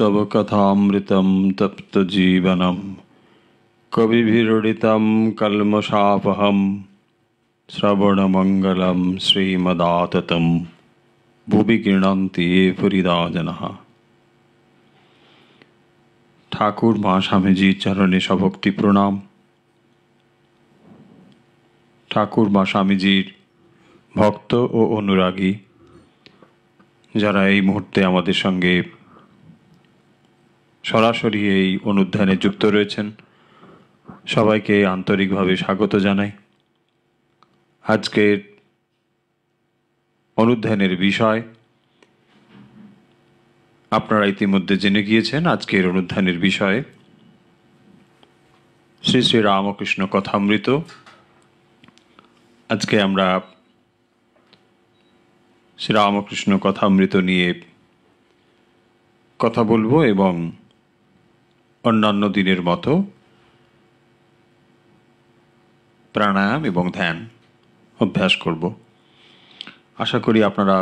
तव তপ্ত तप्तजीवनं कविभिरुडितं কলমশাপহম श्रवणमङ्गलं श्रीमदाततं ভুবি গৃণন্তি এ পুরিদা ঠাকুর মা স্বামীজির চরণে সভক্তি প্রণাম ঠাকুর মা স্বামীজির ভক্ত ও অনুরাগী যারা এই মুহূর্তে আমাদের সঙ্গে সরাসরি এই অনুধ্যানে যুক্ত রয়েছেন সবাইকে আন্তরিকভাবে স্বাগত জানাই আজকের অনুধ্যানের বিষয় আপনারা ইতিমধ্যে জেনে গিয়েছেন আজকের অনুধ্যানের বিষয়ে শ্রী শ্রী রামকৃষ্ণ কথামৃত আজকে আমরা শ্রী রামকৃষ্ণ কথামৃত নিয়ে কথা বলবো এবং অন্যান্য দিনের মতো প্রাণায়াম এবং ধ্যান অভ্যাস করব আশা করি আপনারা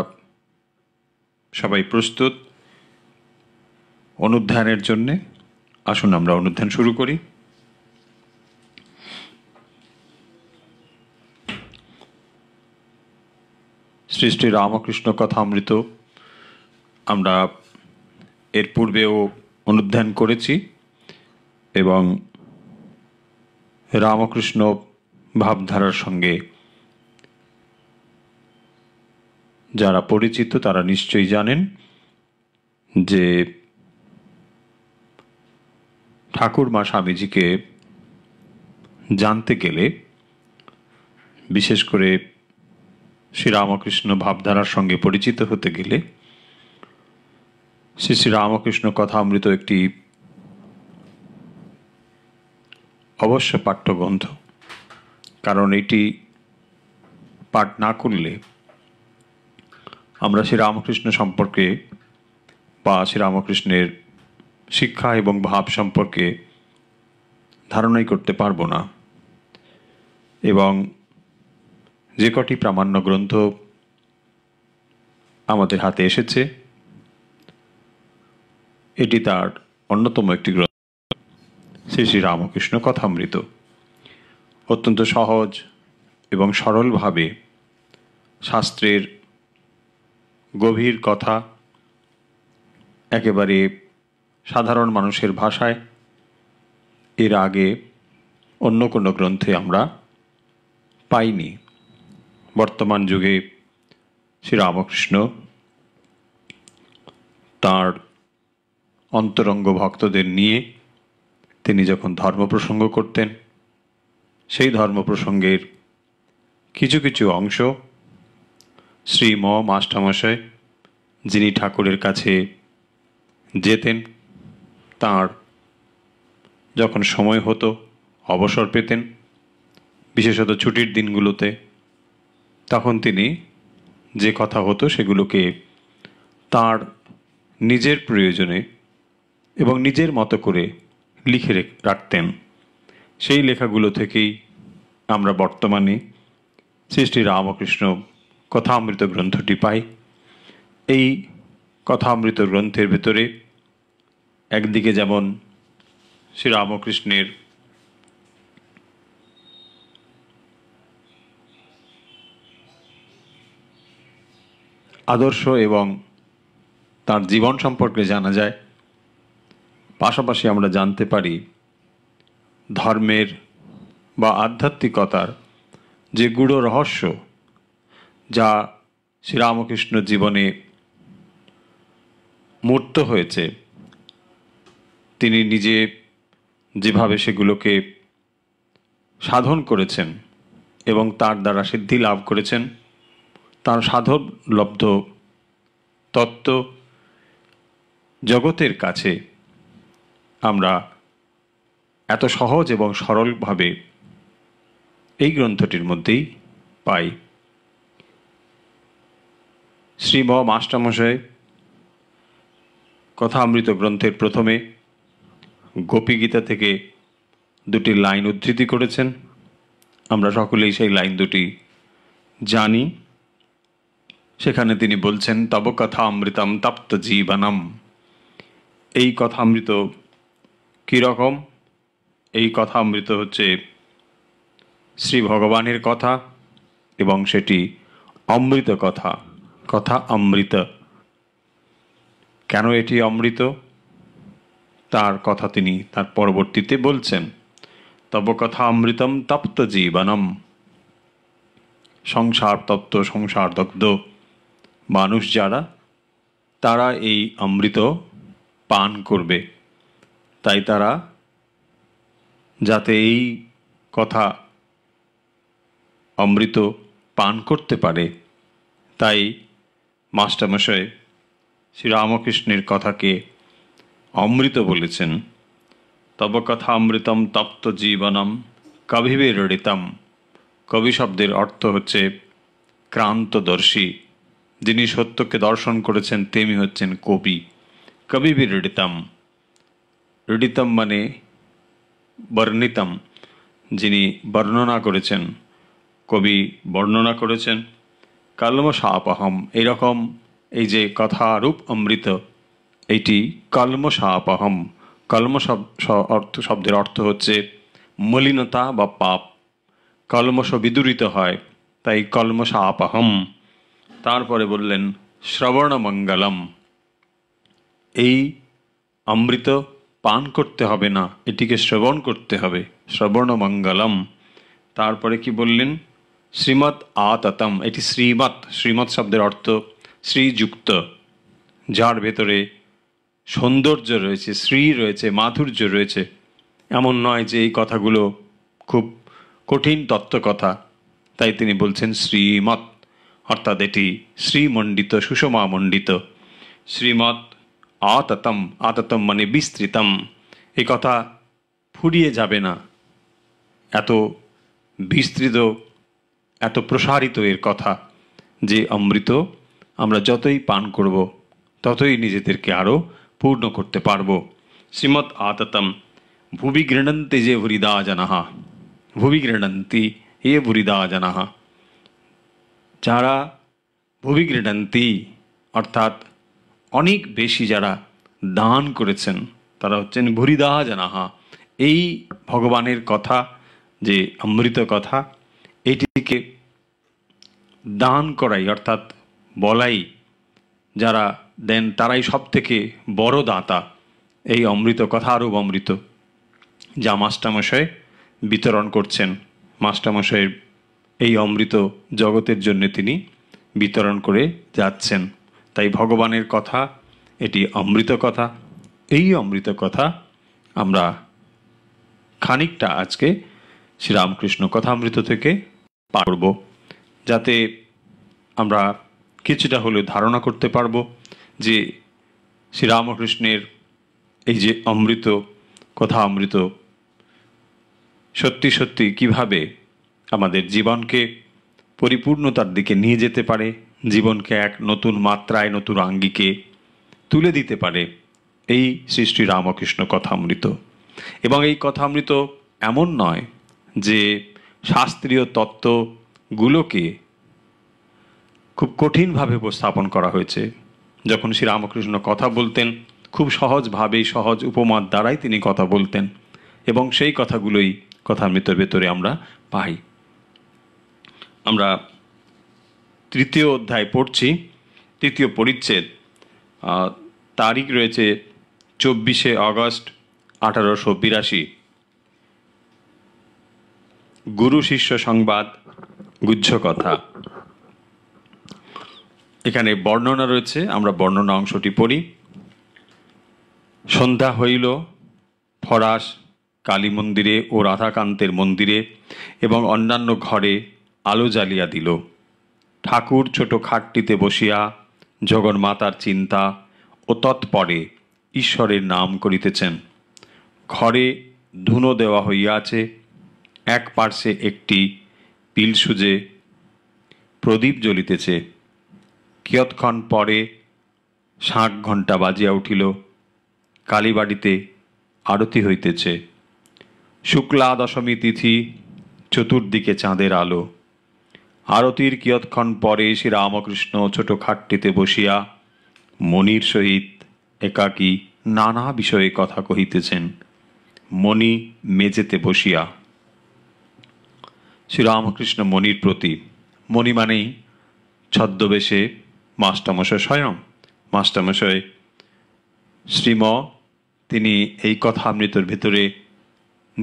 সবাই প্রস্তুত অনুধ্যানের জন্যে আসুন আমরা অনুধ্যান শুরু করি শ্রী শ্রী রামকৃষ্ণ কথামৃত আমরা এর পূর্বেও অনুধ্যান করেছি এবং রামকৃষ্ণ ভাবধারার সঙ্গে যারা পরিচিত তারা নিশ্চয়ই জানেন যে ঠাকুরমা স্বামীজিকে জানতে গেলে বিশেষ করে শ্রী রামকৃষ্ণ ভাবধারার সঙ্গে পরিচিত হতে গেলে শ্রী শ্রীরামকৃষ্ণ কথামৃত একটি অবশ্য পাঠ্যগ্রন্থ কারণ এটি পাঠ না করলে আমরা শ্রী রামকৃষ্ণ সম্পর্কে বা শ্রী রামকৃষ্ণের শিক্ষা এবং ভাব সম্পর্কে ধারণাই করতে পারবো না এবং যে কটি প্রামাণ্য গ্রন্থ আমাদের হাতে এসেছে এটি তার অন্যতম একটি গ্রন্থ শ্রী শ্রী রামকৃষ্ণ কথামৃত অত্যন্ত সহজ এবং সরলভাবে শাস্ত্রের গভীর কথা একেবারে সাধারণ মানুষের ভাষায় এর আগে অন্য কোনো গ্রন্থে আমরা পাইনি বর্তমান যুগে শ্রীরামকৃষ্ণ তার অন্তরঙ্গ ভক্তদের নিয়ে তিনি যখন ধর্ম প্রসঙ্গ করতেন সেই ধর্ম প্রসঙ্গের কিছু কিছু অংশ শ্রী ম মাস্টামশাই যিনি ঠাকুরের কাছে যেতেন তার যখন সময় হতো অবসর পেতেন বিশেষত ছুটির দিনগুলোতে তখন তিনি যে কথা হতো সেগুলোকে তার নিজের প্রয়োজনে এবং নিজের মতো করে লিখে রাখতেন সেই লেখাগুলো থেকেই আমরা বর্তমানে শ্রী শ্রী রামকৃষ্ণ কথামৃত গ্রন্থটি পাই এই কথামৃত গ্রন্থের ভেতরে একদিকে যেমন শ্রী রামকৃষ্ণের আদর্শ এবং তার জীবন সম্পর্কে জানা যায় পাশাপাশি আমরা জানতে পারি ধর্মের বা আধ্যাত্মিকতার যে গূঢ় রহস্য যা শ্রীরামকৃষ্ণ জীবনে মূর্ত হয়েছে তিনি নিজে যেভাবে সেগুলোকে সাধন করেছেন এবং তার দ্বারা সিদ্ধি লাভ করেছেন তার সাধব লব্ধ তত্ত্ব জগতের কাছে আমরা এত সহজ এবং সরলভাবে এই গ্রন্থটির মধ্যেই পাই শ্রী ম মাস্টামশয় কথামৃত গ্রন্থের প্রথমে গোপীগীতা থেকে দুটি লাইন উদ্ধৃতি করেছেন আমরা সকলেই সেই লাইন দুটি জানি সেখানে তিনি বলছেন তব কথা অমৃতম তপ্ত জীবনম এই কথামৃত কীরকম এই কথা অমৃত হচ্ছে শ্রী ভগবানের কথা এবং সেটি অমৃত কথা কথা অমৃত কেন এটি অমৃত তার কথা তিনি তার পরবর্তীতে বলছেন তব কথা অমৃতম তপ্ত জীবনম সংসার তপ্ত সংসার দগ্ধ মানুষ যারা তারা এই অমৃত পান করবে তাই তারা যাতে এই কথা অমৃত পান করতে পারে তাই মাস্টারমশাই শ্রীরামকৃষ্ণের কথাকে অমৃত বলেছেন তব কথা অমৃতম তপ্ত জীবনম কবিবের ঋতম কবি শব্দের অর্থ হচ্ছে ক্রান্তদর্শী যিনি সত্যকে দর্শন করেছেন তেমি হচ্ছেন কবি কবি বিরড়িতাম রিডিতম মানে বর্ণিতম যিনি বর্ণনা করেছেন কবি বর্ণনা করেছেন কালমসাপহম এরকম এই যে কথা রূপ অমৃত এইটি কলমসাপহম কলম অর্থ শব্দের অর্থ হচ্ছে মলিনতা বা পাপ কলমস বিদূরিত হয় তাই কলমসাপহম তারপরে বললেন শ্রবণমঙ্গলম এই অমৃত পান করতে হবে না এটিকে শ্রবণ করতে হবে শ্রবণ মঙ্গলম তারপরে কি বললেন শ্রীমৎ আততম এটি শ্রীমৎ শ্রীমৎ শব্দের অর্থ শ্রীযুক্ত যার ভেতরে সৌন্দর্য রয়েছে শ্রী রয়েছে মাধুর্য রয়েছে এমন নয় যে এই কথাগুলো খুব কঠিন তত্ত্বকথা তাই তিনি বলছেন শ্রীমৎ অর্থাৎ এটি শ্রীমণ্ডিত সুষমামণ্ডিত শ্রীমৎ আততম আততম মানে বিস্তৃতম এ কথা ফুরিয়ে যাবে না এত বিস্তৃত এত প্রসারিত এর কথা যে অমৃত আমরা যতই পান করব ততই নিজেদেরকে আরও পূর্ণ করতে পারব শ্রীমৎ আততম ভুবি গৃণন্তি যে ভুরিদা জানাহা ভুবি গৃণন্তি এ ভুরিদা জানাহা যারা ভুবি গৃণন্তি অর্থাৎ অনেক বেশি যারা দান করেছেন তারা হচ্ছেন ভুরিদাহ জানাহা এই ভগবানের কথা যে অমৃত কথা এটিকে দান করাই অর্থাৎ বলাই যারা দেন তারাই সব থেকে বড় দাতা এই অমৃত কথা আরব অমৃত যা মাস্টামশয় বিতরণ করছেন মাস্টামশয়ের এই অমৃত জগতের জন্য তিনি বিতরণ করে যাচ্ছেন তাই ভগবানের কথা এটি অমৃত কথা এই অমৃত কথা আমরা খানিকটা আজকে শ্রীরামকৃষ্ণ কথামৃত থেকে পারব যাতে আমরা কিছুটা হলেও ধারণা করতে পারব যে শ্রীরামকৃষ্ণের এই যে অমৃত কথা অমৃত সত্যি সত্যি কিভাবে আমাদের জীবনকে পরিপূর্ণতার দিকে নিয়ে যেতে পারে জীবনকে এক নতুন মাত্রায় নতুন আঙ্গিকে তুলে দিতে পারে এই শ্রী শ্রী রামকৃষ্ণ কথামৃত এবং এই কথামৃত এমন নয় যে শাস্ত্রীয় তত্ত্বগুলোকে খুব কঠিনভাবে উপস্থাপন করা হয়েছে যখন শ্রী রামকৃষ্ণ কথা বলতেন খুব সহজভাবেই সহজ উপমার দ্বারাই তিনি কথা বলতেন এবং সেই কথাগুলোই কথামৃতর ভেতরে আমরা পাই আমরা তৃতীয় অধ্যায় পড়ছি তৃতীয় পরিচ্ছেদ তারিখ রয়েছে চব্বিশে আগস্ট আঠারোশো বিরাশি গুরু শিষ্য সংবাদ গুচ্ছ কথা এখানে বর্ণনা রয়েছে আমরা বর্ণনা অংশটি পড়ি সন্ধ্যা হইল ফরাস কালী মন্দিরে ও রাধাকান্তের মন্দিরে এবং অন্যান্য ঘরে আলো জ্বালিয়া দিল ঠাকুর ছোট খাটটিতে বসিয়া জগন্মাতার চিন্তা ও তৎপরে ঈশ্বরের নাম করিতেছেন ঘরে ধুনো দেওয়া হইয়াছে এক পার্শ্বে একটি পিল সুজে প্রদীপ জ্বলিতেছে কিয়ৎক্ষণ পরে ষাট ঘণ্টা বাজিয়া উঠিল কালীবাড়িতে আরতি হইতেছে শুক্লা দশমী তিথি চতুর্দিকে চাঁদের আলো আরতির কিয়ৎক্ষণ পরে শ্রীরামকৃষ্ণ ছোট খাটটিতে বসিয়া মনির সহিত একাকী নানা বিষয়ে কথা কহিতেছেন মণি মেজেতে বসিয়া শ্রীরামকৃষ্ণ মণির প্রতি মণি মানেই ছদ্মবেশে মাস্টামশয় স্বয়ং মাস্টামশয় শ্রীম তিনি এই কথা মৃতর ভেতরে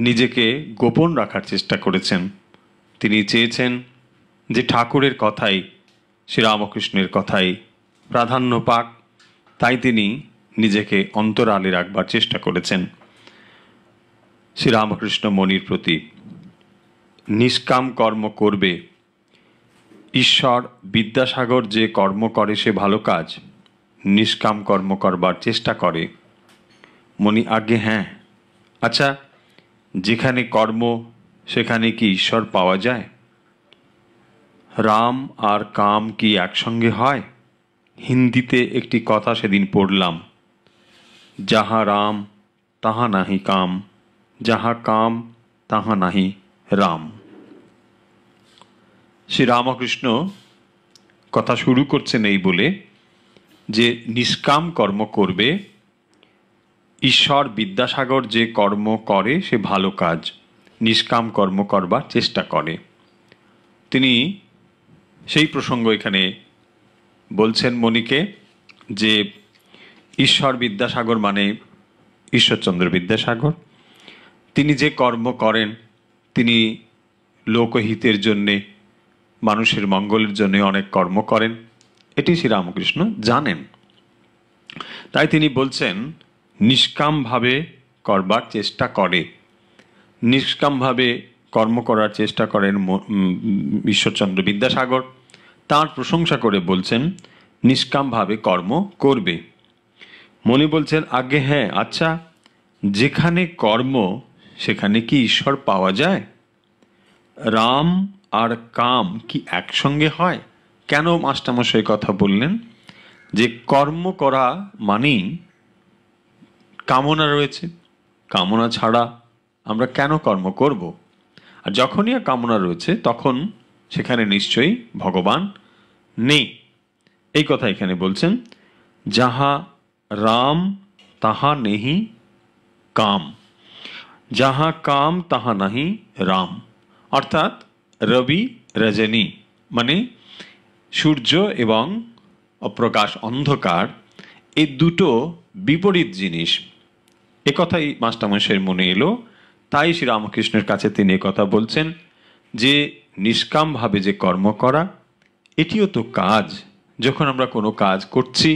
নিজেকে গোপন রাখার চেষ্টা করেছেন তিনি চেয়েছেন যে ঠাকুরের কথাই শ্রীরামকৃষ্ণের কথাই প্রাধান্য পাক তাই তিনি নিজেকে অন্তরালে রাখবার চেষ্টা করেছেন শ্রীরামকৃষ্ণ মনির প্রতি নিষ্কাম কর্ম করবে ঈশ্বর বিদ্যাসাগর যে কর্ম করে সে ভালো কাজ নিষ্কাম কর্ম করবার চেষ্টা করে মনি আগে হ্যাঁ আচ্ছা যেখানে কর্ম সেখানে কি ঈশ্বর পাওয়া যায় রাম আর কাম কি একসঙ্গে হয় হিন্দিতে একটি কথা সেদিন পড়লাম যাহা রাম তাহা নাহি কাম যাহা কাম তাহা নাহি রাম শ্রী রামকৃষ্ণ কথা শুরু করছেন এই বলে যে নিষ্কাম কর্ম করবে ঈশ্বর বিদ্যাসাগর যে কর্ম করে সে ভালো কাজ নিষ্কাম কর্ম করবার চেষ্টা করে তিনি সেই প্রসঙ্গ এখানে বলছেন মণিকে যে ঈশ্বর বিদ্যাসাগর মানে ঈশ্বরচন্দ্র বিদ্যাসাগর তিনি যে কর্ম করেন তিনি লোকহিতের জন্যে মানুষের মঙ্গলের জন্য অনেক কর্ম করেন এটি শ্রীরামকৃষ্ণ জানেন তাই তিনি বলছেন নিষ্কামভাবে করবার চেষ্টা করে নিষ্কামভাবে কর্ম করার চেষ্টা করেন ঈশ্বরচন্দ্র বিদ্যাসাগর তার প্রশংসা করে বলছেন নিষ্কামভাবে কর্ম করবে মনে বলছেন আগে হ্যাঁ আচ্ছা যেখানে কর্ম সেখানে কি ঈশ্বর পাওয়া যায় রাম আর কাম কি একসঙ্গে হয় কেন মাস্টারমশাই কথা বললেন যে কর্ম করা মানেই কামনা রয়েছে কামনা ছাড়া আমরা কেন কর্ম করব আর যখনই কামনা রয়েছে তখন সেখানে নিশ্চয়ই ভগবান নেই এই কথা এখানে বলছেন যাহা রাম তাহা নেহি কাম যাহা কাম তাহা নাহি রাম অর্থাৎ রবি রজনী মানে সূর্য এবং অপ্রকাশ অন্ধকার এই দুটো বিপরীত জিনিস একথাই মাস্টারমশাইয়ের মনে এলো তাই শ্রীরামকৃষ্ণের কাছে তিনি কথা বলছেন যে নিষ্কামভাবে যে কর্ম করা এটিও তো কাজ যখন আমরা কোনো কাজ করছি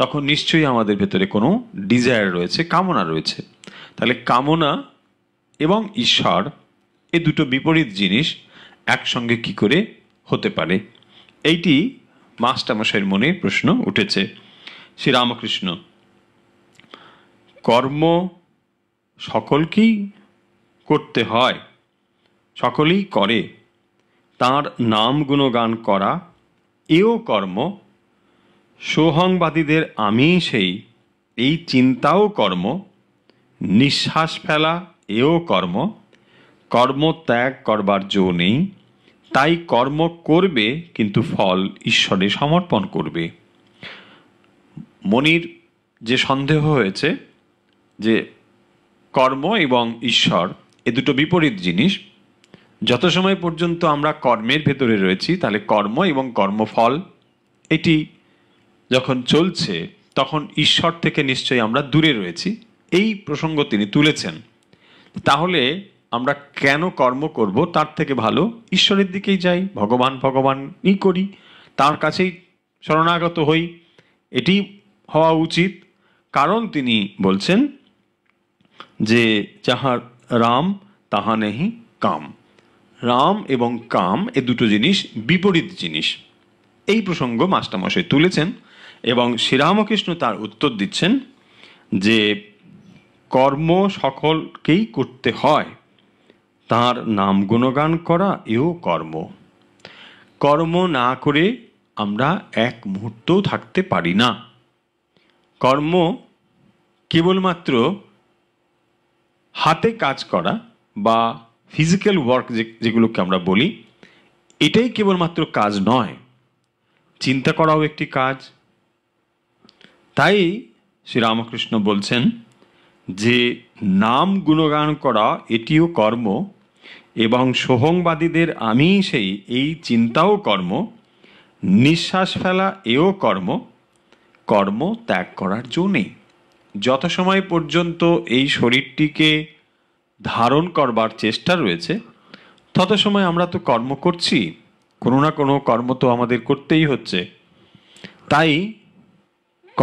তখন নিশ্চয়ই আমাদের ভেতরে কোনো ডিজায়ার রয়েছে কামনা রয়েছে তাহলে কামনা এবং ঈশ্বর এ দুটো বিপরীত জিনিস একসঙ্গে কি করে হতে পারে এইটি মাস্টামশাইয়ের মনে প্রশ্ন উঠেছে শ্রী রামকৃষ্ণ কর্ম সকলকেই করতে হয় সকলেই করে তাঁর নাম গুণগান করা এও কর্ম সোহংবাদীদের আমি সেই এই চিন্তাও কর্ম নিঃশ্বাস ফেলা এও কর্ম কর্ম ত্যাগ করবার জো নেই তাই কর্ম করবে কিন্তু ফল ঈশ্বরে সমর্পণ করবে মনির যে সন্দেহ হয়েছে যে কর্ম এবং ঈশ্বর এ দুটো বিপরীত জিনিস যত সময় পর্যন্ত আমরা কর্মের ভেতরে রয়েছি তাহলে কর্ম এবং কর্মফল এটি যখন চলছে তখন ঈশ্বর থেকে নিশ্চয়ই আমরা দূরে রয়েছি এই প্রসঙ্গ তিনি তুলেছেন তাহলে আমরা কেন কর্ম করব তার থেকে ভালো ঈশ্বরের দিকেই যাই ভগবান ভগবানই করি তার কাছেই শরণাগত হই এটি হওয়া উচিত কারণ তিনি বলছেন যে যাহার রাম তাহা নেহি কাম রাম এবং কাম এ দুটো জিনিস বিপরীত জিনিস এই প্রসঙ্গ মাস্টামশাই তুলেছেন এবং শ্রীরামকৃষ্ণ তার উত্তর দিচ্ছেন যে কর্ম সকলকেই করতে হয় তার নাম গুণগান করা এও কর্ম কর্ম না করে আমরা এক মুহূর্তও থাকতে পারি না কর্ম কেবলমাত্র হাতে কাজ করা বা ফিজিক্যাল ওয়ার্ক যেগুলোকে আমরা বলি এটাই কেবলমাত্র কাজ নয় চিন্তা করাও একটি কাজ তাই শ্রী রামকৃষ্ণ বলছেন যে নাম গুণগান করা এটিও কর্ম এবং সোহংবাদীদের আমি সেই এই চিন্তাও কর্ম নিঃশ্বাস ফেলা এও কর্ম কর্ম ত্যাগ করার জন্যে যত সময় পর্যন্ত এই শরীরটিকে ধারণ করবার চেষ্টা রয়েছে তত সময় আমরা তো কর্ম করছি কোনো না কোনো কর্ম তো আমাদের করতেই হচ্ছে তাই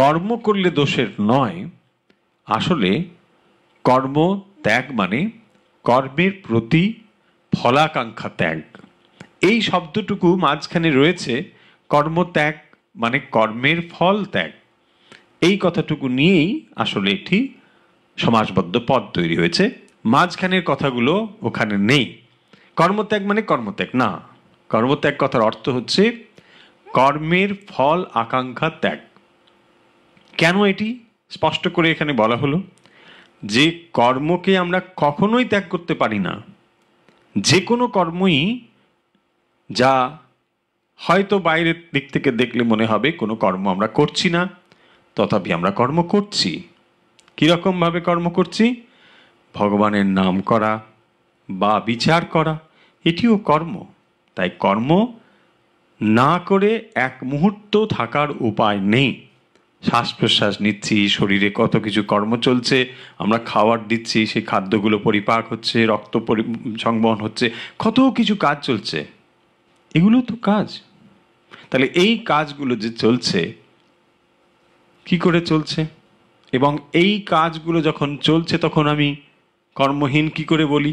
কর্ম করলে দোষের নয় আসলে কর্ম ত্যাগ মানে কর্মের প্রতি ফলাকাঙ্ক্ষা ত্যাগ এই শব্দটুকু মাঝখানে রয়েছে কর্মত্যাগ মানে কর্মের ফল ত্যাগ এই কথাটুকু নিয়েই আসলে একটি সমাজবদ্ধ পদ তৈরি হয়েছে মাঝখানের কথাগুলো ওখানে নেই কর্মত্যাগ মানে কর্মত্যাগ না কর্মত্যাগ কথার অর্থ হচ্ছে কর্মের ফল আকাঙ্ক্ষা ত্যাগ কেন এটি স্পষ্ট করে এখানে বলা হলো যে কর্মকে আমরা কখনোই ত্যাগ করতে পারি না যে কোনো কর্মই যা হয়তো বাইরের দিক থেকে দেখলে মনে হবে কোনো কর্ম আমরা করছি না তথাপি আমরা কর্ম করছি কীরকমভাবে কর্ম করছি ভগবানের নাম করা বা বিচার করা এটিও কর্ম তাই কর্ম না করে এক মুহূর্ত থাকার উপায় নেই শ্বাস প্রশ্বাস নিচ্ছি শরীরে কত কিছু কর্ম চলছে আমরা খাওয়ার দিচ্ছি সেই খাদ্যগুলো পরিপাক হচ্ছে রক্ত পরি সংবহন হচ্ছে কত কিছু কাজ চলছে এগুলো তো কাজ তাহলে এই কাজগুলো যে চলছে কি করে চলছে এবং এই কাজগুলো যখন চলছে তখন আমি কর্মহীন কি করে বলি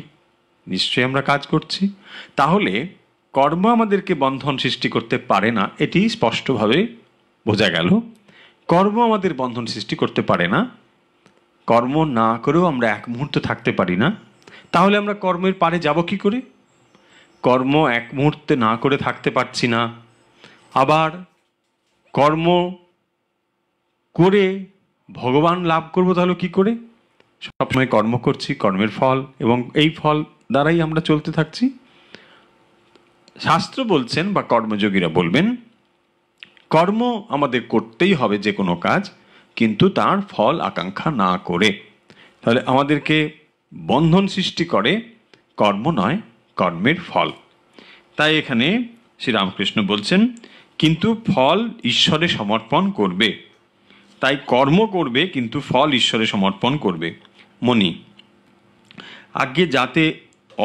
নিশ্চয়ই আমরা কাজ করছি তাহলে কর্ম আমাদেরকে বন্ধন সৃষ্টি করতে পারে না এটি স্পষ্টভাবে বোঝা গেল কর্ম আমাদের বন্ধন সৃষ্টি করতে পারে না কর্ম না করেও আমরা এক মুহূর্ত থাকতে পারি না তাহলে আমরা কর্মের পারে যাব কি করে কর্ম এক মুহূর্তে না করে থাকতে পারছি না আবার কর্ম করে ভগবান লাভ করব তাহলে কি করে সবসময় কর্ম করছি কর্মের ফল এবং এই ফল দ্বারাই আমরা চলতে থাকছি শাস্ত্র বলছেন বা কর্মযোগীরা বলবেন কর্ম আমাদের করতেই হবে যে কোনো কাজ কিন্তু তার ফল আকাঙ্ক্ষা না করে তাহলে আমাদেরকে বন্ধন সৃষ্টি করে কর্ম নয় কর্মের ফল তাই এখানে শ্রীরামকৃষ্ণ বলছেন কিন্তু ফল ঈশ্বরে সমর্পণ করবে তাই কর্ম করবে কিন্তু ফল ঈশ্বরে সমর্পণ করবে মণি আগে যাতে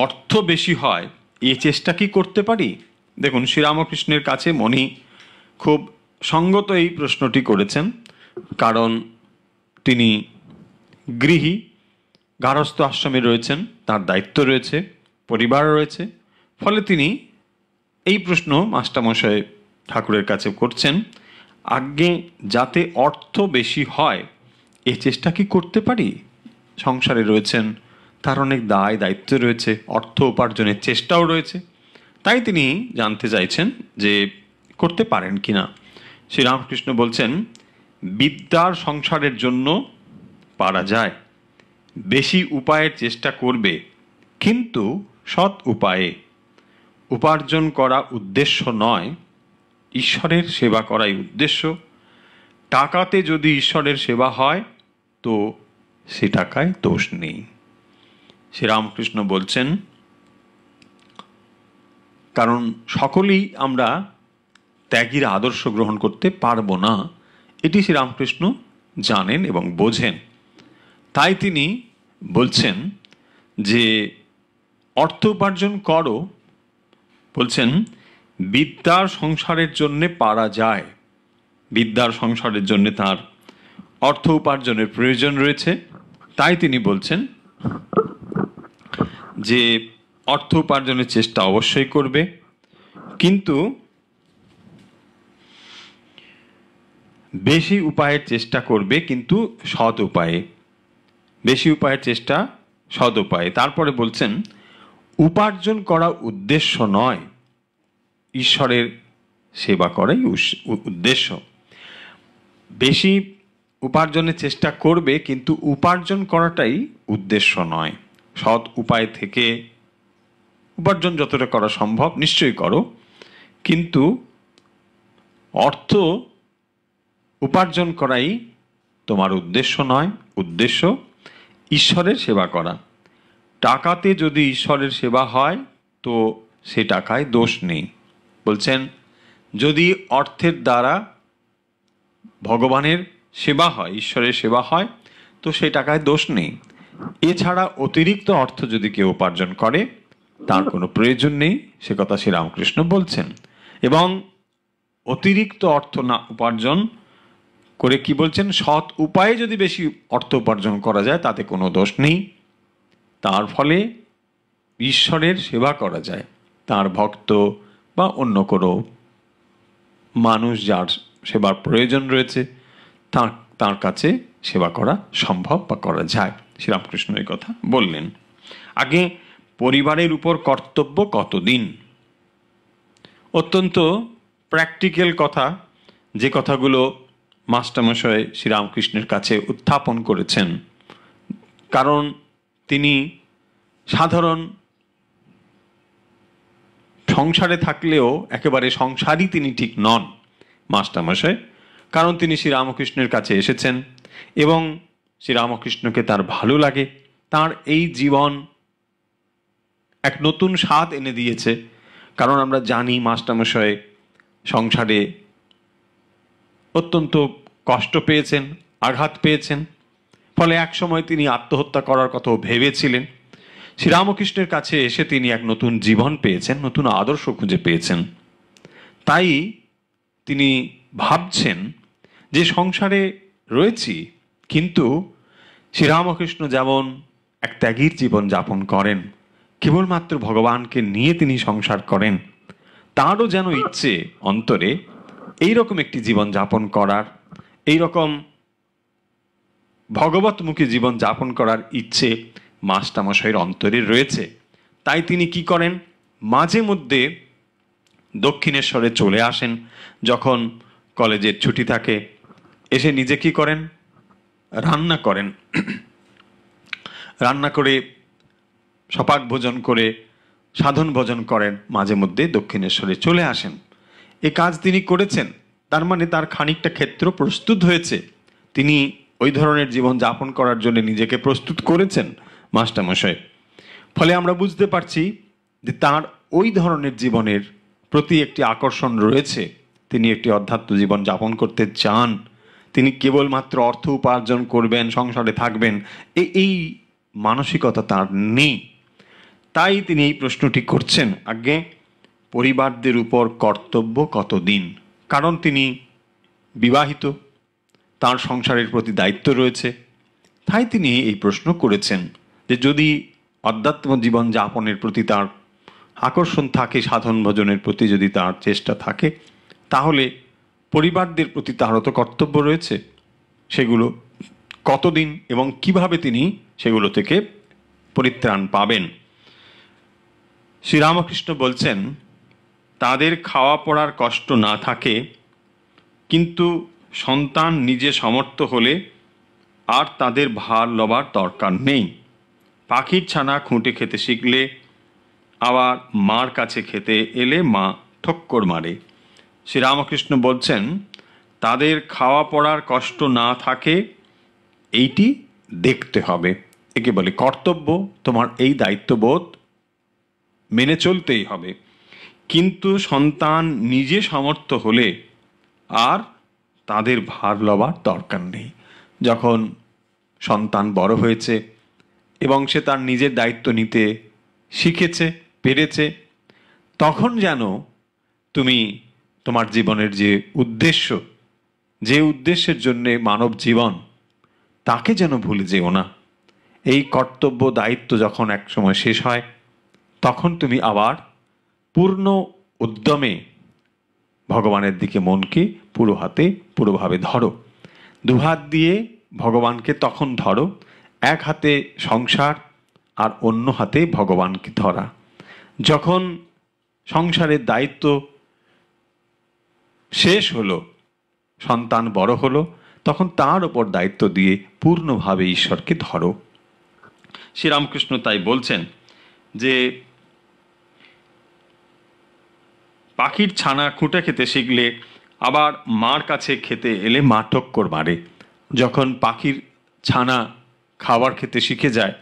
অর্থ বেশি হয় এ চেষ্টা কি করতে পারি দেখুন শ্রীরামকৃষ্ণের কাছে মণি খুব সঙ্গত এই প্রশ্নটি করেছেন কারণ তিনি গৃহী গারস্থ আশ্রমে রয়েছেন তার দায়িত্ব রয়েছে পরিবার রয়েছে ফলে তিনি এই প্রশ্ন মাস্টারমশাই ঠাকুরের কাছে করছেন আগে যাতে অর্থ বেশি হয় এ চেষ্টা কি করতে পারি সংসারে রয়েছেন তার অনেক দায় দায়িত্ব রয়েছে অর্থ উপার্জনের চেষ্টাও রয়েছে তাই তিনি জানতে চাইছেন যে করতে পারেন কি না শ্রীরামকৃষ্ণ বলছেন বিদ্যার সংসারের জন্য পারা যায় বেশি উপায়ের চেষ্টা করবে কিন্তু সৎ উপায়ে উপার্জন করা উদ্দেশ্য নয় ঈশ্বরের সেবা করাই উদ্দেশ্য টাকাতে যদি ঈশ্বরের সেবা হয় তো সে টাকায় দোষ নেই শ্রীরামকৃষ্ণ বলছেন কারণ সকলেই আমরা ত্যাগীর আদর্শ গ্রহণ করতে পারবো না এটি শ্রীরামকৃষ্ণ জানেন এবং বোঝেন তাই তিনি বলছেন যে অর্থ উপার্জন করো বলছেন বিদ্যার সংসারের জন্যে পারা যায় বিদ্যার সংসারের জন্যে তার অর্থ উপার্জনের প্রয়োজন রয়েছে তাই তিনি বলছেন যে অর্থ উপার্জনের চেষ্টা অবশ্যই করবে কিন্তু বেশি উপায়ের চেষ্টা করবে কিন্তু সৎ উপায়ে বেশি উপায়ের চেষ্টা সৎ উপায়ে তারপরে বলছেন উপার্জন করা উদ্দেশ্য নয় ঈশ্বরের সেবা করাই উদ্দেশ্য বেশি উপার্জনের চেষ্টা করবে কিন্তু উপার্জন করাটাই উদ্দেশ্য নয় সৎ উপায় থেকে উপার্জন যতটা করা সম্ভব নিশ্চয়ই করো কিন্তু অর্থ উপার্জন করাই তোমার উদ্দেশ্য নয় উদ্দেশ্য ঈশ্বরের সেবা করা টাকাতে যদি ঈশ্বরের সেবা হয় তো সে টাকায় দোষ নেই বলছেন যদি অর্থের দ্বারা ভগবানের সেবা হয় ঈশ্বরের সেবা হয় তো সেই টাকায় দোষ নেই এছাড়া অতিরিক্ত অর্থ যদি কেউ উপার্জন করে তার কোনো প্রয়োজন নেই সে কথা শ্রীরামকৃষ্ণ বলছেন এবং অতিরিক্ত অর্থ না উপার্জন করে কি বলছেন সৎ উপায়ে যদি বেশি অর্থ উপার্জন করা যায় তাতে কোনো দোষ নেই তার ফলে ঈশ্বরের সেবা করা যায় তার ভক্ত বা অন্য কোনো মানুষ যার সেবার প্রয়োজন রয়েছে তাঁর তাঁর কাছে সেবা করা সম্ভব বা করা যায় শ্রীরামকৃষ্ণ এই কথা বললেন আগে পরিবারের উপর কর্তব্য কতদিন অত্যন্ত প্র্যাকটিক্যাল কথা যে কথাগুলো মাস্টারমশাই শ্রীরামকৃষ্ণের কাছে উত্থাপন করেছেন কারণ তিনি সাধারণ সংসারে থাকলেও একেবারে সংসারই তিনি ঠিক নন মাস্টারমশাই কারণ তিনি শ্রীরামকৃষ্ণের কাছে এসেছেন এবং শ্রীরামকৃষ্ণকে তার ভালো লাগে তার এই জীবন এক নতুন স্বাদ এনে দিয়েছে কারণ আমরা জানি মাস্টারমশাই সংসারে অত্যন্ত কষ্ট পেয়েছেন আঘাত পেয়েছেন ফলে এক সময় তিনি আত্মহত্যা করার কথাও ভেবেছিলেন শ্রীরামকৃষ্ণের কাছে এসে তিনি এক নতুন জীবন পেয়েছেন নতুন আদর্শ খুঁজে পেয়েছেন তাই তিনি ভাবছেন যে সংসারে রয়েছি কিন্তু শ্রীরামকৃষ্ণ যেমন এক ত্যাগীর জীবন যাপন করেন কেবলমাত্র ভগবানকে নিয়ে তিনি সংসার করেন তারও যেন ইচ্ছে অন্তরে এই রকম একটি জীবন যাপন করার এই রকম ভগবতমুখী জীবন যাপন করার ইচ্ছে মাস্টামশাইয়ের অন্তরে রয়েছে তাই তিনি কি করেন মাঝে মধ্যে দক্ষিণেশ্বরে চলে আসেন যখন কলেজের ছুটি থাকে এসে নিজে কি করেন রান্না করেন রান্না করে সপাক ভোজন করে সাধন ভোজন করেন মাঝে মধ্যে দক্ষিণেশ্বরে চলে আসেন এ কাজ তিনি করেছেন তার মানে তার খানিকটা ক্ষেত্র প্রস্তুত হয়েছে তিনি ওই ধরনের জীবন যাপন করার জন্য নিজেকে প্রস্তুত করেছেন মাস্টারমশাই ফলে আমরা বুঝতে পারছি যে তার ওই ধরনের জীবনের প্রতি একটি আকর্ষণ রয়েছে তিনি একটি অধ্যাত্ম জীবন যাপন করতে চান তিনি কেবলমাত্র অর্থ উপার্জন করবেন সংসারে থাকবেন এই মানসিকতা তার নেই তাই তিনি এই প্রশ্নটি করছেন আগে পরিবারদের উপর কর্তব্য কতদিন কারণ তিনি বিবাহিত তার সংসারের প্রতি দায়িত্ব রয়েছে তাই তিনি এই প্রশ্ন করেছেন যে যদি অধ্যাত্ম জীবন যাপনের প্রতি তার আকর্ষণ থাকে সাধন ভজনের প্রতি যদি তার চেষ্টা থাকে তাহলে পরিবারদের প্রতি তাহারত কর্তব্য রয়েছে সেগুলো কতদিন এবং কিভাবে তিনি সেগুলো থেকে পরিত্রাণ পাবেন শ্রীরামকৃষ্ণ বলছেন তাদের খাওয়া পড়ার কষ্ট না থাকে কিন্তু সন্তান নিজে সমর্থ হলে আর তাদের ভার লবার দরকার নেই পাখির ছানা খুঁটে খেতে শিখলে আবার মার কাছে খেতে এলে মা ঠক্কর মারে শ্রীরামকৃষ্ণ বলছেন তাদের খাওয়া পড়ার কষ্ট না থাকে এইটি দেখতে হবে একে বলে কর্তব্য তোমার এই দায়িত্ববোধ মেনে চলতেই হবে কিন্তু সন্তান নিজে সমর্থ হলে আর তাদের ভার লবার দরকার নেই যখন সন্তান বড় হয়েছে এবং সে তার নিজের দায়িত্ব নিতে শিখেছে পেরেছে তখন যেন তুমি তোমার জীবনের যে উদ্দেশ্য যে উদ্দেশ্যের জন্যে মানব জীবন তাকে যেন ভুলে যেও না এই কর্তব্য দায়িত্ব যখন এক সময় শেষ হয় তখন তুমি আবার পূর্ণ উদ্যমে ভগবানের দিকে মনকে পুরো হাতে পুরোভাবে ধরো দুহাত দিয়ে ভগবানকে তখন ধরো এক হাতে সংসার আর অন্য হাতে ভগবানকে ধরা যখন সংসারের দায়িত্ব শেষ হলো সন্তান বড় হলো তখন তার ওপর দায়িত্ব দিয়ে পূর্ণভাবে ঈশ্বরকে ধরো শ্রীরামকৃষ্ণ তাই বলছেন যে পাখির ছানা খুঁটে খেতে শিখলে আবার মার কাছে খেতে এলে মা টক্কর মারে যখন পাখির ছানা খাবার খেতে শিখে যায়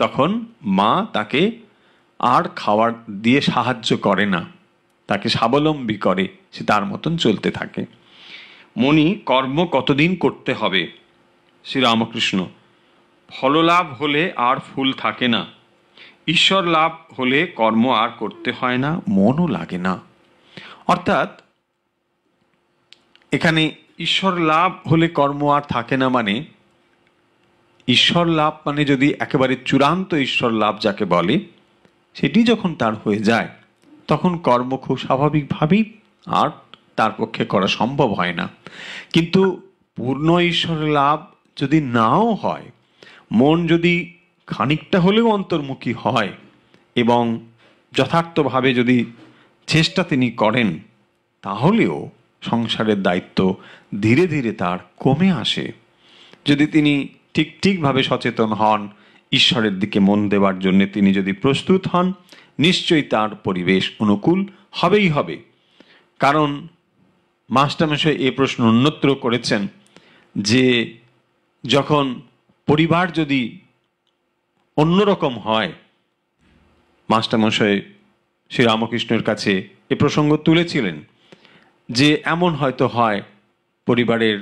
তখন মা তাকে আর খাবার দিয়ে সাহায্য করে না তাকে স্বাবলম্বী করে সে তার মতন চলতে থাকে মনি কর্ম কতদিন করতে হবে শ্রীরামকৃষ্ণ ফললাভ হলে আর ফুল থাকে না ঈশ্বর লাভ হলে কর্ম আর করতে হয় না মনও লাগে না অর্থাৎ এখানে ঈশ্বর লাভ হলে কর্ম আর থাকে না মানে ঈশ্বর লাভ মানে যদি একেবারে চূড়ান্ত ঈশ্বর লাভ যাকে বলে সেটি যখন তার হয়ে যায় তখন কর্ম খুব স্বাভাবিকভাবেই আর তার পক্ষে করা সম্ভব হয় না কিন্তু পূর্ণ ঈশ্বর লাভ যদি নাও হয় মন যদি খানিকটা হলেও অন্তর্মুখী হয় এবং যথার্থভাবে যদি চেষ্টা তিনি করেন তাহলেও সংসারের দায়িত্ব ধীরে ধীরে তার কমে আসে যদি তিনি ঠিক ঠিকভাবে সচেতন হন ঈশ্বরের দিকে মন দেওয়ার জন্য তিনি যদি প্রস্তুত হন নিশ্চয়ই তার পরিবেশ অনুকূল হবেই হবে কারণ মাস্টারমশাই এ প্রশ্ন অন্যত্র করেছেন যে যখন পরিবার যদি অন্যরকম হয় মাস্টারমশাই শ্রী রামকৃষ্ণের কাছে এ প্রসঙ্গ তুলেছিলেন যে এমন হয়তো হয় পরিবারের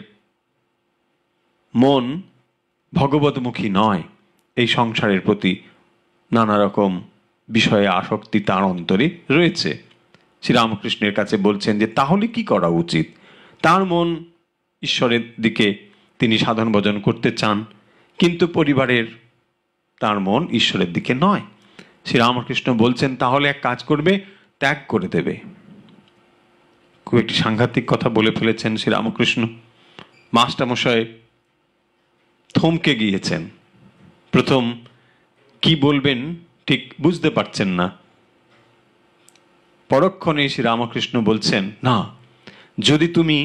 মন ভগবতমুখী নয় এই সংসারের প্রতি নানা রকম বিষয়ে আসক্তি তার অন্তরে রয়েছে শ্রীরামকৃষ্ণের কাছে বলছেন যে তাহলে কি করা উচিত তার মন ঈশ্বরের দিকে তিনি সাধন ভজন করতে চান কিন্তু পরিবারের তার মন ঈশ্বরের দিকে নয় শ্রীরামকৃষ্ণ বলছেন তাহলে এক কাজ করবে ত্যাগ করে দেবে খুব একটি সাংঘাতিক কথা বলে ফেলেছেন শ্রীরামকৃষ্ণ মাস্টামশয় থমকে গিয়েছেন প্রথম কি বলবেন ঠিক বুঝতে পারছেন না পরক্ষণে শ্রী রামকৃষ্ণ বলছেন না যদি তুমি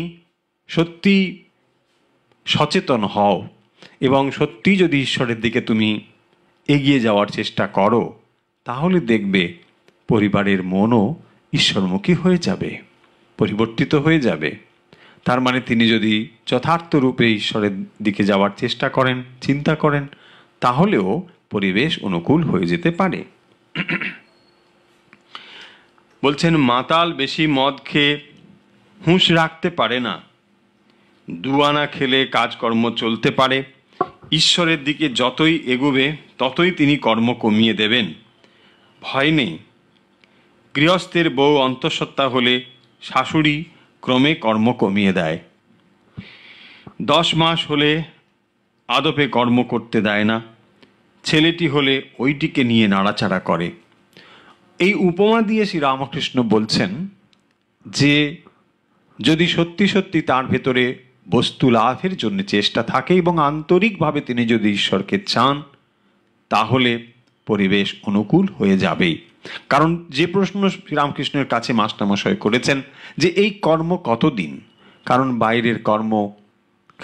সত্যি সচেতন হও এবং সত্যি যদি ঈশ্বরের দিকে তুমি এগিয়ে যাওয়ার চেষ্টা করো তাহলে দেখবে পরিবারের মনও ঈশ্বরমুখী হয়ে যাবে পরিবর্তিত হয়ে যাবে তার মানে তিনি যদি যথার্থ রূপে ঈশ্বরের দিকে যাওয়ার চেষ্টা করেন চিন্তা করেন তাহলেও পরিবেশ অনুকূল হয়ে যেতে পারে বলছেন মাতাল বেশি মদ খেয়ে হুঁশ রাখতে পারে না দুয়ানা খেলে কাজকর্ম চলতে পারে ঈশ্বরের দিকে যতই এগোবে ততই তিনি কর্ম কমিয়ে দেবেন ভয় নেই গৃহস্থের বউ অন্তঃসত্ত্বা হলে শাশুড়ি ক্রমে কর্ম কমিয়ে দেয় দশ মাস হলে আদপে কর্ম করতে দেয় না ছেলেটি হলে ওইটিকে নিয়ে নাড়াচাড়া করে এই উপমা দিয়ে শ্রী রামকৃষ্ণ বলছেন যে যদি সত্যি সত্যি তার ভেতরে বস্তু লাভের জন্য চেষ্টা থাকে এবং আন্তরিকভাবে তিনি যদি ঈশ্বরকে চান তাহলে পরিবেশ অনুকূল হয়ে যাবেই কারণ যে প্রশ্ন শ্রীরামকৃষ্ণের কাছে মাস্টামশয় করেছেন যে এই কর্ম কতদিন কারণ বাইরের কর্ম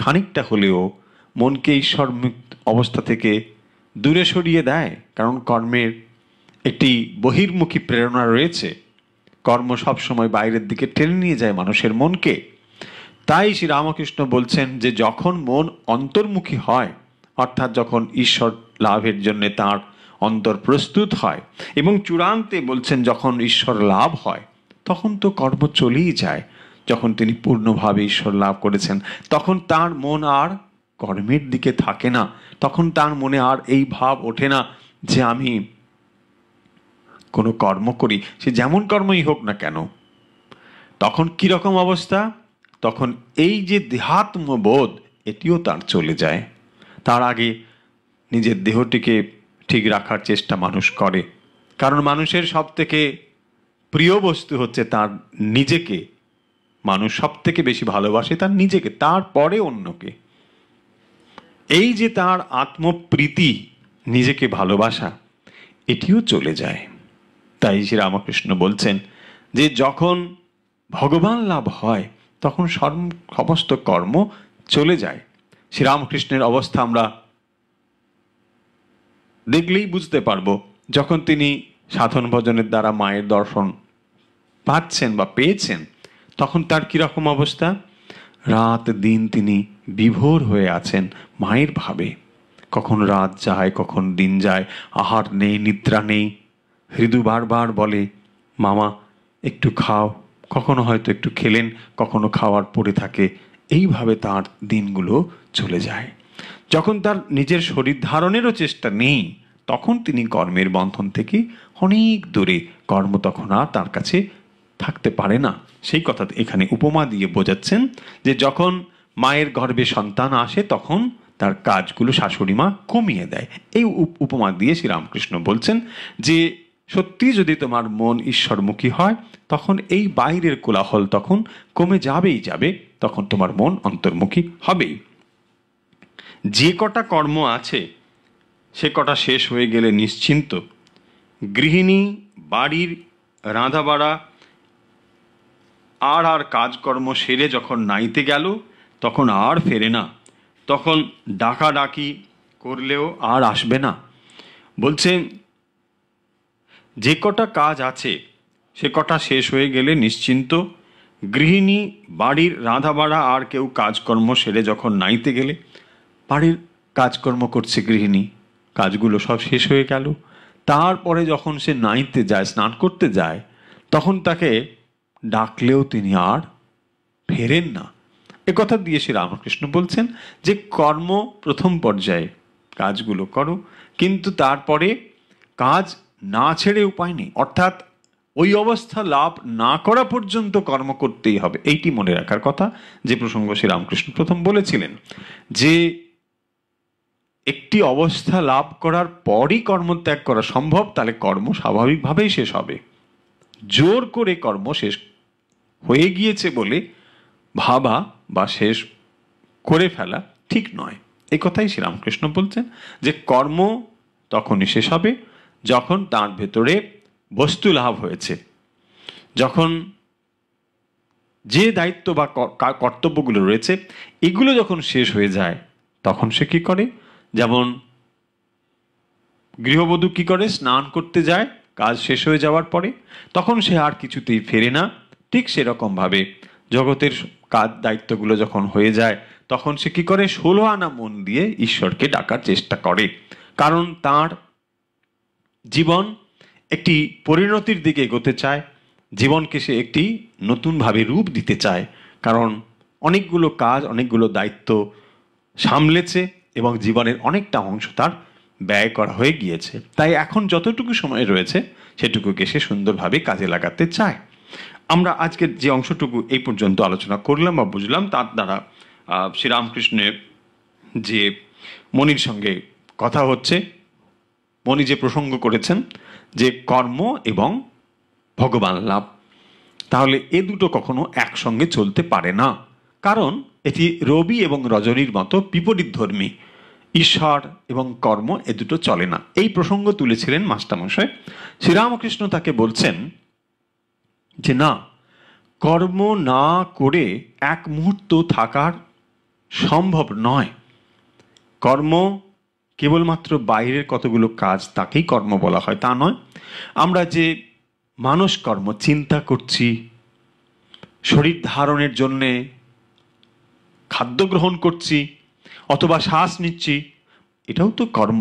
খানিকটা হলেও মনকে ঈশ্বর অবস্থা থেকে দূরে সরিয়ে দেয় কারণ কর্মের একটি বহির্মুখী প্রেরণা রয়েছে কর্ম সবসময় বাইরের দিকে টেনে নিয়ে যায় মানুষের মনকে তাই শ্রী রামকৃষ্ণ বলছেন যে যখন মন অন্তর্মুখী হয় অর্থাৎ যখন ঈশ্বর লাভের জন্য তার অন্তর প্রস্তুত হয় এবং চূড়ান্তে বলছেন যখন ঈশ্বর লাভ হয় তখন তো কর্ম চলেই যায় যখন তিনি পূর্ণভাবে ঈশ্বর লাভ করেছেন তখন তার মন আর কর্মের দিকে থাকে না তখন তার মনে আর এই ভাব ওঠে না যে আমি কোনো কর্ম করি সে যেমন কর্মই হোক না কেন তখন কি রকম অবস্থা তখন এই যে দেহাত্মবোধ এটিও তার চলে যায় তার আগে নিজের দেহটিকে ঠিক রাখার চেষ্টা মানুষ করে কারণ মানুষের সব থেকে প্রিয় বস্তু হচ্ছে তার নিজেকে মানুষ সব থেকে বেশি ভালোবাসে তার নিজেকে তারপরে অন্যকে এই যে তার আত্মপ্রীতি নিজেকে ভালোবাসা এটিও চলে যায় তাই শ্রী রামকৃষ্ণ বলছেন যে যখন ভগবান লাভ হয় তখন সমস্ত কর্ম চলে যায় শ্রীরামকৃষ্ণের অবস্থা আমরা দেখলেই বুঝতে পারব যখন তিনি সাধন ভজনের দ্বারা মায়ের দর্শন পাচ্ছেন বা পেয়েছেন তখন তার কীরকম অবস্থা রাত দিন তিনি বিভোর হয়ে আছেন মায়ের ভাবে কখন রাত যায় কখন দিন যায় আহার নেই নিদ্রা নেই হৃদু বারবার বলে মামা একটু খাও কখনো হয়তো একটু খেলেন কখনো খাওয়ার পড়ে থাকে এইভাবে তার দিনগুলো চলে যায় যখন তার নিজের শরীর ধারণেরও চেষ্টা নেই তখন তিনি কর্মের বন্ধন থেকে অনেক দূরে কর্ম তখন আর তার কাছে থাকতে পারে না সেই কথা এখানে উপমা দিয়ে বোঝাচ্ছেন যে যখন মায়ের গর্ভে সন্তান আসে তখন তার কাজগুলো শাশুড়ি মা কমিয়ে দেয় এই উপমা দিয়ে শ্রীরামকৃষ্ণ বলছেন যে সত্যি যদি তোমার মন ঈশ্বরমুখী হয় তখন এই বাইরের কোলাহল তখন কমে যাবেই যাবে তখন তোমার মন অন্তর্মুখী হবেই যে কটা কর্ম আছে সে কটা শেষ হয়ে গেলে নিশ্চিন্ত গৃহিণী বাড়ির রাঁধাবাড়া আর আর কাজকর্ম সেরে যখন নাইতে গেল তখন আর ফেরে না তখন ডাকা ডাকি করলেও আর আসবে না বলছে যে কটা কাজ আছে সে কটা শেষ হয়ে গেলে নিশ্চিন্ত গৃহিণী বাড়ির রাঁধাবাড়া আর কেউ কাজকর্ম সেরে যখন নাইতে গেলে বাড়ির কাজকর্ম করছে গৃহিণী কাজগুলো সব শেষ হয়ে গেল তারপরে যখন সে নাইতে যায় স্নান করতে যায় তখন তাকে ডাকলেও তিনি আর ফেরেন না কথা দিয়ে শ্রী রামকৃষ্ণ বলছেন যে কর্ম প্রথম পর্যায়ে কাজগুলো করো কিন্তু তারপরে কাজ না ছেড়ে উপায় নেই অর্থাৎ ওই অবস্থা লাভ না করা পর্যন্ত কর্ম করতেই হবে এইটি মনে রাখার কথা যে প্রসঙ্গ শ্রী রামকৃষ্ণ প্রথম বলেছিলেন যে একটি অবস্থা লাভ করার পরই কর্মত্যাগ করা সম্ভব তাহলে কর্ম স্বাভাবিকভাবেই শেষ হবে জোর করে কর্ম শেষ হয়ে গিয়েছে বলে ভাবা বা শেষ করে ফেলা ঠিক নয় এই কথাই শ্রীরামকৃষ্ণ বলছেন যে কর্ম তখনই শেষ হবে যখন তার ভেতরে বস্তু লাভ হয়েছে যখন যে দায়িত্ব বা কর্তব্যগুলো রয়েছে এগুলো যখন শেষ হয়ে যায় তখন সে কি করে যেমন গৃহবধূ কি করে স্নান করতে যায় কাজ শেষ হয়ে যাওয়ার পরে তখন সে আর কিছুতেই ফেরে না ঠিক সেরকমভাবে জগতের কাজ দায়িত্বগুলো যখন হয়ে যায় তখন সে কি করে ষোলো আনা মন দিয়ে ঈশ্বরকে ডাকার চেষ্টা করে কারণ তার জীবন একটি পরিণতির দিকে এগোতে চায় জীবনকে সে একটি নতুনভাবে রূপ দিতে চায় কারণ অনেকগুলো কাজ অনেকগুলো দায়িত্ব সামলেছে এবং জীবনের অনেকটা অংশ তার ব্যয় করা হয়ে গিয়েছে তাই এখন যতটুকু সময় রয়েছে সেটুকুকে সে সুন্দরভাবে কাজে লাগাতে চায় আমরা আজকের যে অংশটুকু এই পর্যন্ত আলোচনা করলাম বা বুঝলাম তার দ্বারা শ্রীরামকৃষ্ণের যে মনির সঙ্গে কথা হচ্ছে মনি যে প্রসঙ্গ করেছেন যে কর্ম এবং ভগবান লাভ তাহলে এ দুটো কখনো একসঙ্গে চলতে পারে না কারণ এটি রবি এবং রজনীর মতো বিপরীত ধর্মী ঈশ্বর এবং কর্ম এ দুটো চলে না এই প্রসঙ্গ তুলেছিলেন মাস্টারমশাই শ্রীরামকৃষ্ণ তাকে বলছেন যে না কর্ম না করে এক মুহূর্ত থাকার সম্ভব নয় কর্ম কেবলমাত্র বাইরের কতগুলো কাজ তাকেই কর্ম বলা হয় তা নয় আমরা যে মানুষ কর্ম চিন্তা করছি শরীর ধারণের জন্যে খাদ্য গ্রহণ করছি অথবা শ্বাস নিচ্ছি এটাও তো কর্ম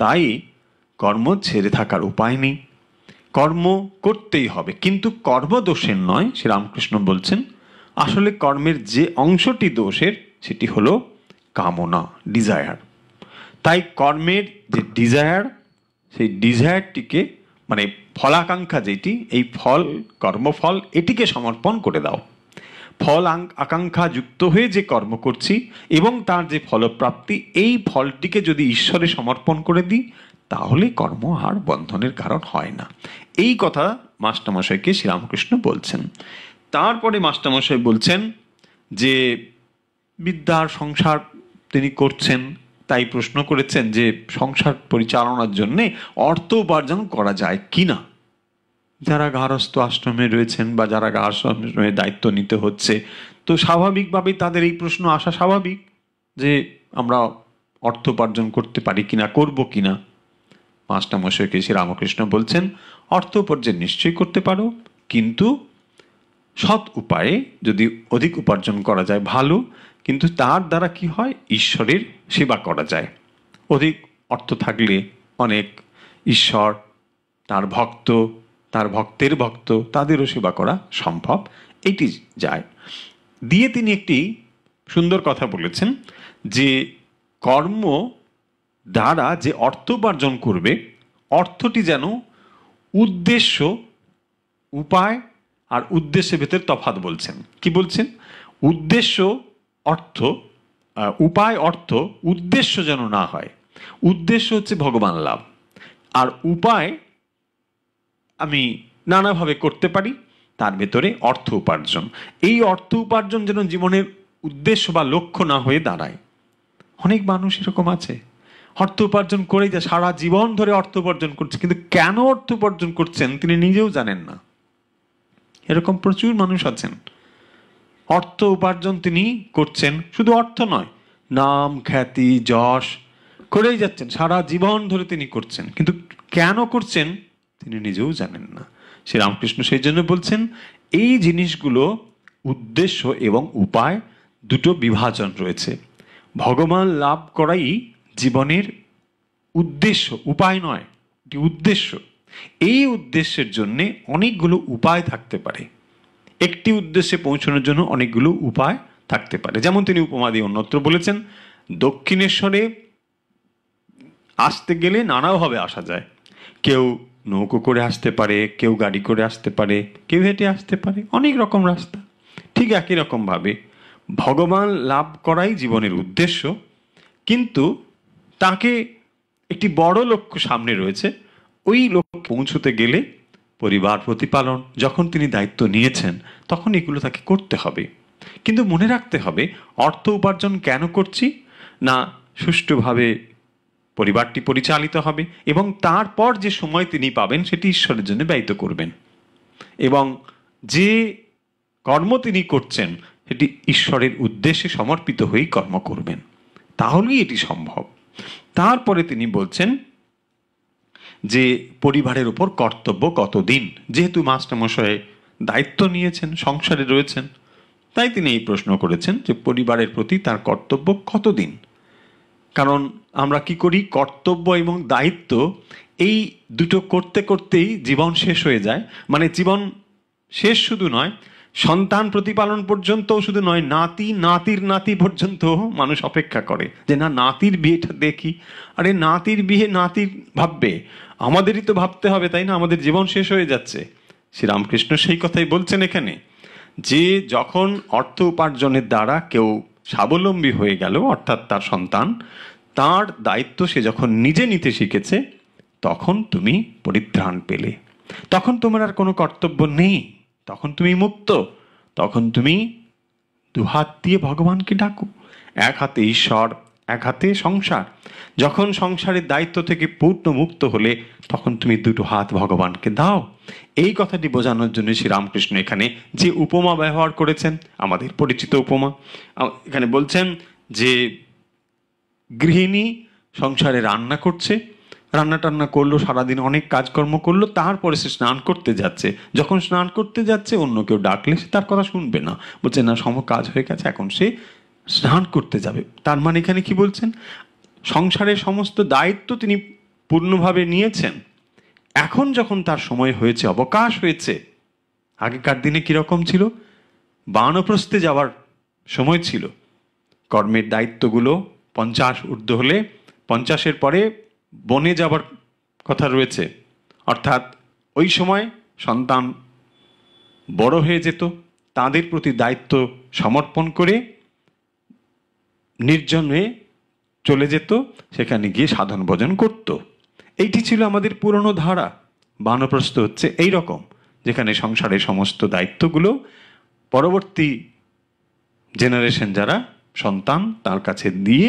তাই কর্ম ছেড়ে থাকার উপায় নেই কর্ম করতেই হবে কিন্তু কর্মদোষের নয় সে রামকৃষ্ণ বলছেন আসলে কর্মের যে অংশটি দোষের সেটি হলো কামনা ডিজায়ার তাই কর্মের যে ডিজায়ার সেই ডিজায়ারটিকে মানে ফলাকাঙ্ক্ষা যেটি এই ফল কর্মফল এটিকে সমর্পণ করে দাও ফল আকাঙ্ক্ষা যুক্ত হয়ে যে কর্ম করছি এবং তার যে ফলপ্রাপ্তি এই ফলটিকে যদি ঈশ্বরে সমর্পণ করে দিই তাহলে কর্ম আর বন্ধনের কারণ হয় না এই কথা মাস্টারমশাইকে শ্রীরামকৃষ্ণ বলছেন তারপরে মাস্টারমশাই বলছেন যে বিদ্যার সংসার তিনি করছেন তাই প্রশ্ন করেছেন যে সংসার পরিচালনার জন্যে অর্থ উপার্জন করা যায় কি না যারা গার্হস্থ আশ্রমে রয়েছেন বা যারা আশ্রমে দায়িত্ব নিতে হচ্ছে তো স্বাভাবিকভাবেই তাদের এই প্রশ্ন আসা স্বাভাবিক যে আমরা অর্থ উপার্জন করতে পারি কিনা করব কিনা মাস্টারমশাইকে শ্রী রামকৃষ্ণ বলছেন অর্থ উপার্জন নিশ্চয়ই করতে পারো কিন্তু সৎ উপায়ে যদি অধিক উপার্জন করা যায় ভালো কিন্তু তার দ্বারা কি হয় ঈশ্বরের সেবা করা যায় অধিক অর্থ থাকলে অনেক ঈশ্বর তার ভক্ত তার ভক্তের ভক্ত তাদেরও সেবা করা সম্ভব এটি যায় দিয়ে তিনি একটি সুন্দর কথা বলেছেন যে কর্ম দ্বারা যে অর্থ উপার্জন করবে অর্থটি যেন উদ্দেশ্য উপায় আর উদ্দেশ্যের ভেতর তফাত বলছেন কি বলছেন উদ্দেশ্য অর্থ উপায় অর্থ উদ্দেশ্য যেন না হয় উদ্দেশ্য হচ্ছে ভগবান লাভ আর উপায় আমি নানাভাবে করতে পারি তার ভেতরে অর্থ উপার্জন এই অর্থ উপার্জন যেন জীবনের উদ্দেশ্য বা লক্ষ্য না হয়ে দাঁড়ায় অনেক মানুষ এরকম আছে অর্থ উপার্জন করেই যে সারা জীবন ধরে অর্থ উপার্জন করছে কিন্তু কেন অর্থ উপার্জন করছেন তিনি নিজেও জানেন না এরকম প্রচুর মানুষ আছেন অর্থ উপার্জন তিনি করছেন শুধু অর্থ নয় নাম খ্যাতি যশ করেই যাচ্ছেন সারা জীবন ধরে তিনি করছেন কিন্তু কেন করছেন তিনি নিজেও জানেন না শ্রী রামকৃষ্ণ সেই জন্য বলছেন এই জিনিসগুলো উদ্দেশ্য এবং উপায় দুটো বিভাজন রয়েছে ভগবান লাভ করাই জীবনের উদ্দেশ্য উপায় নয় এটি উদ্দেশ্য এই উদ্দেশ্যের জন্য অনেকগুলো উপায় থাকতে পারে একটি উদ্দেশ্যে পৌঁছানোর জন্য অনেকগুলো উপায় থাকতে পারে যেমন তিনি উপমাদি অন্যত্র বলেছেন দক্ষিণেশ্বরে আসতে গেলে নানাভাবে আসা যায় কেউ নৌকো করে আসতে পারে কেউ গাড়ি করে আসতে পারে কেউ হেঁটে আসতে পারে অনেক রকম রাস্তা ঠিক একই রকমভাবে ভগবান লাভ করাই জীবনের উদ্দেশ্য কিন্তু তাকে একটি বড় লক্ষ্য সামনে রয়েছে ওই লক্ষ্য পৌঁছতে গেলে পরিবার প্রতিপালন যখন তিনি দায়িত্ব নিয়েছেন তখন এগুলো তাকে করতে হবে কিন্তু মনে রাখতে হবে অর্থ উপার্জন কেন করছি না সুষ্ঠুভাবে পরিবারটি পরিচালিত হবে এবং তারপর যে সময় তিনি পাবেন সেটি ঈশ্বরের জন্য ব্যয়িত করবেন এবং যে কর্ম তিনি করছেন সেটি ঈশ্বরের উদ্দেশ্যে সমর্পিত হয়েই কর্ম করবেন তাহলেই এটি সম্ভব তারপরে তিনি বলছেন যে পরিবারের উপর কর্তব্য কতদিন যেহেতু মাস্টারমশয়ে দায়িত্ব নিয়েছেন সংসারে রয়েছেন তাই তিনি এই প্রশ্ন করেছেন যে পরিবারের প্রতি তার কর্তব্য কতদিন কারণ আমরা কি করি কর্তব্য এবং দায়িত্ব এই দুটো করতে করতেই জীবন শেষ হয়ে যায় মানে জীবন শেষ শুধু নয় সন্তান প্রতিপালন পর্যন্ত শুধু নয় নাতি নাতির নাতি পর্যন্ত মানুষ অপেক্ষা করে যে না নাতির বিয়েটা দেখি আরে নাতির বিয়ে নাতির ভাববে আমাদেরই তো ভাবতে হবে তাই না আমাদের জীবন শেষ হয়ে যাচ্ছে শ্রীরামকৃষ্ণ সেই কথাই বলছেন এখানে যে যখন অর্থ উপার্জনের দ্বারা কেউ স্বাবলম্বী হয়ে গেল অর্থাৎ তার সন্তান তার দায়িত্ব সে যখন নিজে নিতে শিখেছে তখন তুমি পরিত্রাণ পেলে তখন তোমার আর কোনো কর্তব্য নেই তখন তুমি মুক্ত তখন তুমি দুহাত দিয়ে ভগবানকে ডাকো এক হাতে ঈশ্বর এক হাতে সংসার যখন সংসারের দায়িত্ব থেকে পূর্ণ মুক্ত হলে তখন তুমি দুটো হাত ভগবানকে দাও এই কথাটি বোঝানোর জন্য শ্রীরামকৃষ্ণ এখানে যে উপমা ব্যবহার করেছেন আমাদের পরিচিত উপমা এখানে বলছেন যে গৃহিণী সংসারে রান্না করছে রান্না টান্না করলো সারাদিন অনেক কাজকর্ম করলো তারপরে সে স্নান করতে যাচ্ছে যখন স্নান করতে যাচ্ছে অন্য কেউ ডাকলে সে তার কথা শুনবে না বলছে না সম কাজ হয়ে গেছে এখন সে স্নান করতে যাবে তার মানে এখানে কি বলছেন সংসারের সমস্ত দায়িত্ব তিনি পূর্ণভাবে নিয়েছেন এখন যখন তার সময় হয়েছে অবকাশ হয়েছে আগেকার দিনে কীরকম ছিল বানপ্রস্থে যাওয়ার সময় ছিল কর্মের দায়িত্বগুলো পঞ্চাশ ঊর্ধ্ব হলে পঞ্চাশের পরে বনে যাবার কথা রয়েছে অর্থাৎ ওই সময় সন্তান বড় হয়ে যেত তাদের প্রতি দায়িত্ব সমর্পণ করে নির্জন হয়ে চলে যেত সেখানে গিয়ে সাধন ভজন করত এইটি ছিল আমাদের পুরনো ধারা বানপ্রস্থ হচ্ছে এই রকম যেখানে সংসারের সমস্ত দায়িত্বগুলো পরবর্তী জেনারেশন যারা সন্তান তার কাছে দিয়ে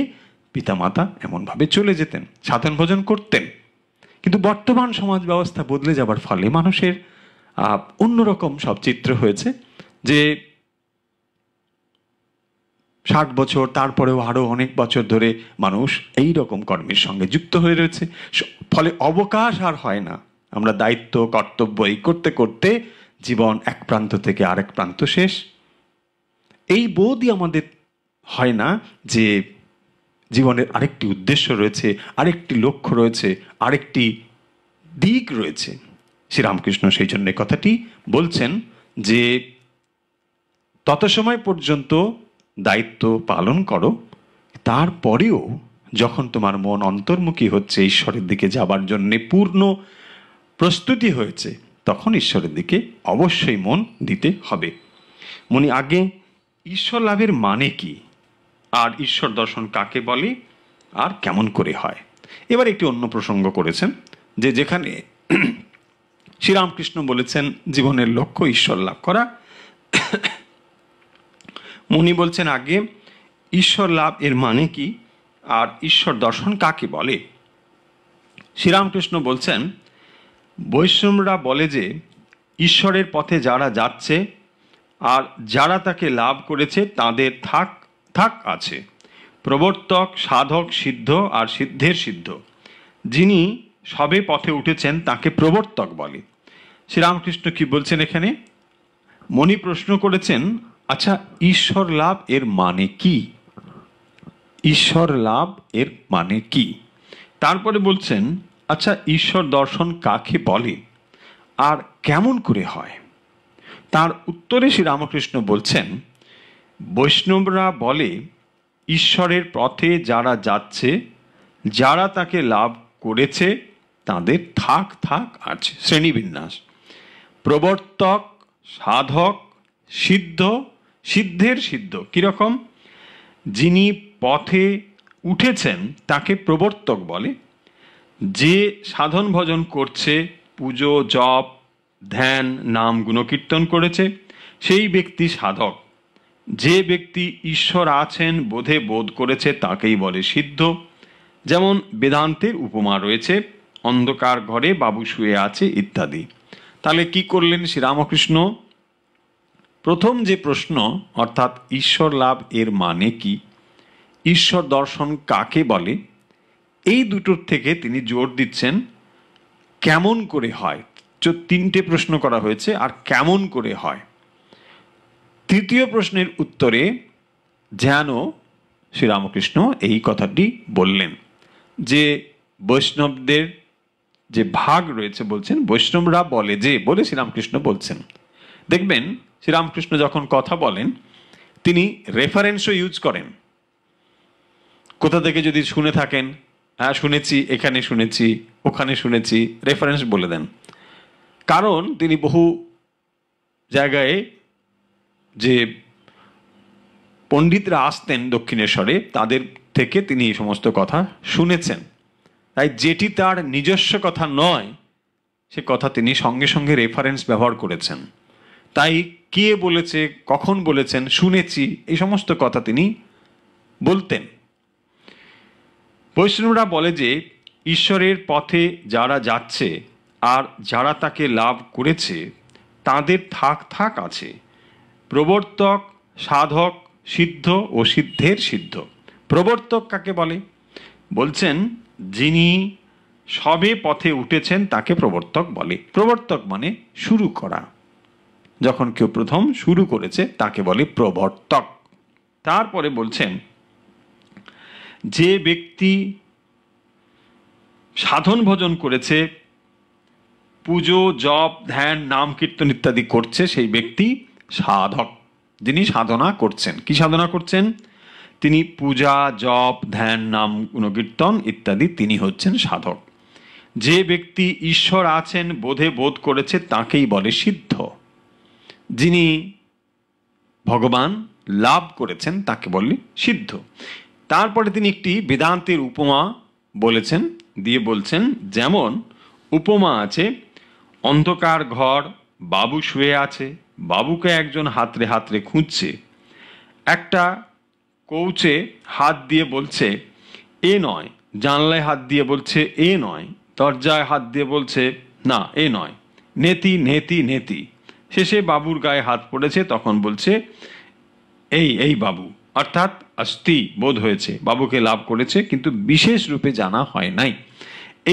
পিতামাতা এমনভাবে চলে যেতেন সাধন ভোজন করতেন কিন্তু বর্তমান সমাজ ব্যবস্থা বদলে যাবার ফলে মানুষের অন্যরকম সব চিত্র হয়েছে যে ষাট বছর তারপরেও আরও অনেক বছর ধরে মানুষ এই রকম কর্মের সঙ্গে যুক্ত হয়ে রয়েছে ফলে অবকাশ আর হয় না আমরা দায়িত্ব কর্তব্য এই করতে করতে জীবন এক প্রান্ত থেকে আরেক প্রান্ত শেষ এই বোধই আমাদের হয় না যে জীবনের আরেকটি উদ্দেশ্য রয়েছে আরেকটি লক্ষ্য রয়েছে আরেকটি দিক রয়েছে শ্রীরামকৃষ্ণ সেই জন্য কথাটি বলছেন যে তত সময় পর্যন্ত দায়িত্ব পালন করো তারপরেও যখন তোমার মন অন্তর্মুখী হচ্ছে ঈশ্বরের দিকে যাবার জন্যে পূর্ণ প্রস্তুতি হয়েছে তখন ঈশ্বরের দিকে অবশ্যই মন দিতে হবে মনে আগে ঈশ্বর লাভের মানে কি আর ঈশ্বর দর্শন কাকে বলে আর কেমন করে হয় এবার একটি অন্য প্রসঙ্গ করেছেন যে যেখানে শ্রীরামকৃষ্ণ বলেছেন জীবনের লক্ষ্য ঈশ্বর লাভ করা মুনি বলছেন আগে ঈশ্বর লাভ এর মানে কি আর ঈশ্বর দর্শন কাকে বলে শ্রীরামকৃষ্ণ বলছেন বৈষ্ণবরা বলে যে ঈশ্বরের পথে যারা যাচ্ছে আর যারা তাকে লাভ করেছে তাদের থাক থাক আছে প্রবর্তক সাধক সিদ্ধ আর সিদ্ধের সিদ্ধ যিনি সবে পথে উঠেছেন তাকে প্রবর্তক বলে শ্রীরামকৃষ্ণ কি বলছেন এখানে মণি প্রশ্ন করেছেন আচ্ছা ঈশ্বর লাভ এর মানে কি ঈশ্বর লাভ এর মানে কি তারপরে বলছেন আচ্ছা ঈশ্বর দর্শন কাকে বলে আর কেমন করে হয় তার উত্তরে শ্রীরামকৃষ্ণ বলছেন বৈষ্ণবরা বলে ঈশ্বরের পথে যারা যাচ্ছে যারা তাকে লাভ করেছে তাদের থাক থাক আছে শ্রেণীবিন্যাস প্রবর্তক সাধক সিদ্ধ সিদ্ধের সিদ্ধ কীরকম যিনি পথে উঠেছেন তাকে প্রবর্তক বলে যে সাধন ভজন করছে পুজো জপ ধ্যান নাম গুণকীর্তন করেছে সেই ব্যক্তি সাধক যে ব্যক্তি ঈশ্বর আছেন বোধে বোধ করেছে তাকেই বলে সিদ্ধ যেমন বেদান্তের উপমা রয়েছে অন্ধকার ঘরে বাবু শুয়ে আছে ইত্যাদি তাহলে কি করলেন শ্রীরামকৃষ্ণ প্রথম যে প্রশ্ন অর্থাৎ ঈশ্বর লাভ এর মানে কি ঈশ্বর দর্শন কাকে বলে এই দুটোর থেকে তিনি জোর দিচ্ছেন কেমন করে হয় তিনটে প্রশ্ন করা হয়েছে আর কেমন করে হয় তৃতীয় প্রশ্নের উত্তরে ধ্যান শ্রীরামকৃষ্ণ এই কথাটি বললেন যে বৈষ্ণবদের যে ভাগ রয়েছে বলছেন বৈষ্ণবরা বলে যে বলে শ্রীরামকৃষ্ণ বলছেন দেখবেন শ্রীরামকৃষ্ণ যখন কথা বলেন তিনি রেফারেন্সও ইউজ করেন কোথা থেকে যদি শুনে থাকেন হ্যাঁ শুনেছি এখানে শুনেছি ওখানে শুনেছি রেফারেন্স বলে দেন কারণ তিনি বহু জায়গায় যে পণ্ডিতরা আসতেন দক্ষিণেশ্বরে তাদের থেকে তিনি এই সমস্ত কথা শুনেছেন তাই যেটি তার নিজস্ব কথা নয় সে কথা তিনি সঙ্গে সঙ্গে রেফারেন্স ব্যবহার করেছেন তাই কে বলেছে কখন বলেছেন শুনেছি এই সমস্ত কথা তিনি বলতেন বৈষ্ণবরা বলে যে ঈশ্বরের পথে যারা যাচ্ছে আর যারা তাকে লাভ করেছে তাদের থাক থাক আছে প্রবর্তক সাধক সিদ্ধ ও সিদ্ধের সিদ্ধ প্রবর্তক কাকে বলে বলছেন যিনি সবে পথে উঠেছেন তাকে প্রবর্তক বলে প্রবর্তক মানে শুরু করা যখন কেউ প্রথম শুরু করেছে তাকে বলে প্রবর্তক তারপরে বলছেন যে ব্যক্তি সাধন ভজন করেছে পুজো জপ ধ্যান নাম কীর্তন ইত্যাদি করছে সেই ব্যক্তি সাধক যিনি সাধনা করছেন কি সাধনা করছেন তিনি পূজা জপ ধ্যান নাম গুণকীর্তন ইত্যাদি তিনি হচ্ছেন সাধক যে ব্যক্তি ঈশ্বর আছেন বোধে বোধ করেছে তাকেই বলে সিদ্ধ যিনি ভগবান লাভ করেছেন তাকে বলে সিদ্ধ তারপরে তিনি একটি বেদান্তের উপমা বলেছেন দিয়ে বলছেন যেমন উপমা আছে অন্ধকার ঘর বাবু শুয়ে আছে বাবুকে একজন হাতরে হাতরে খুঁজছে একটা কৌচে হাত দিয়ে বলছে এ নয় জানলায় হাত দিয়ে বলছে এ নয় দরজায় হাত দিয়ে বলছে না এ নয় নেতি নেতি নেতি শেষে বাবুর গায়ে হাত পড়েছে তখন বলছে এই এই বাবু অর্থাৎ আস্তি বোধ হয়েছে বাবুকে লাভ করেছে কিন্তু বিশেষ রূপে জানা হয় নাই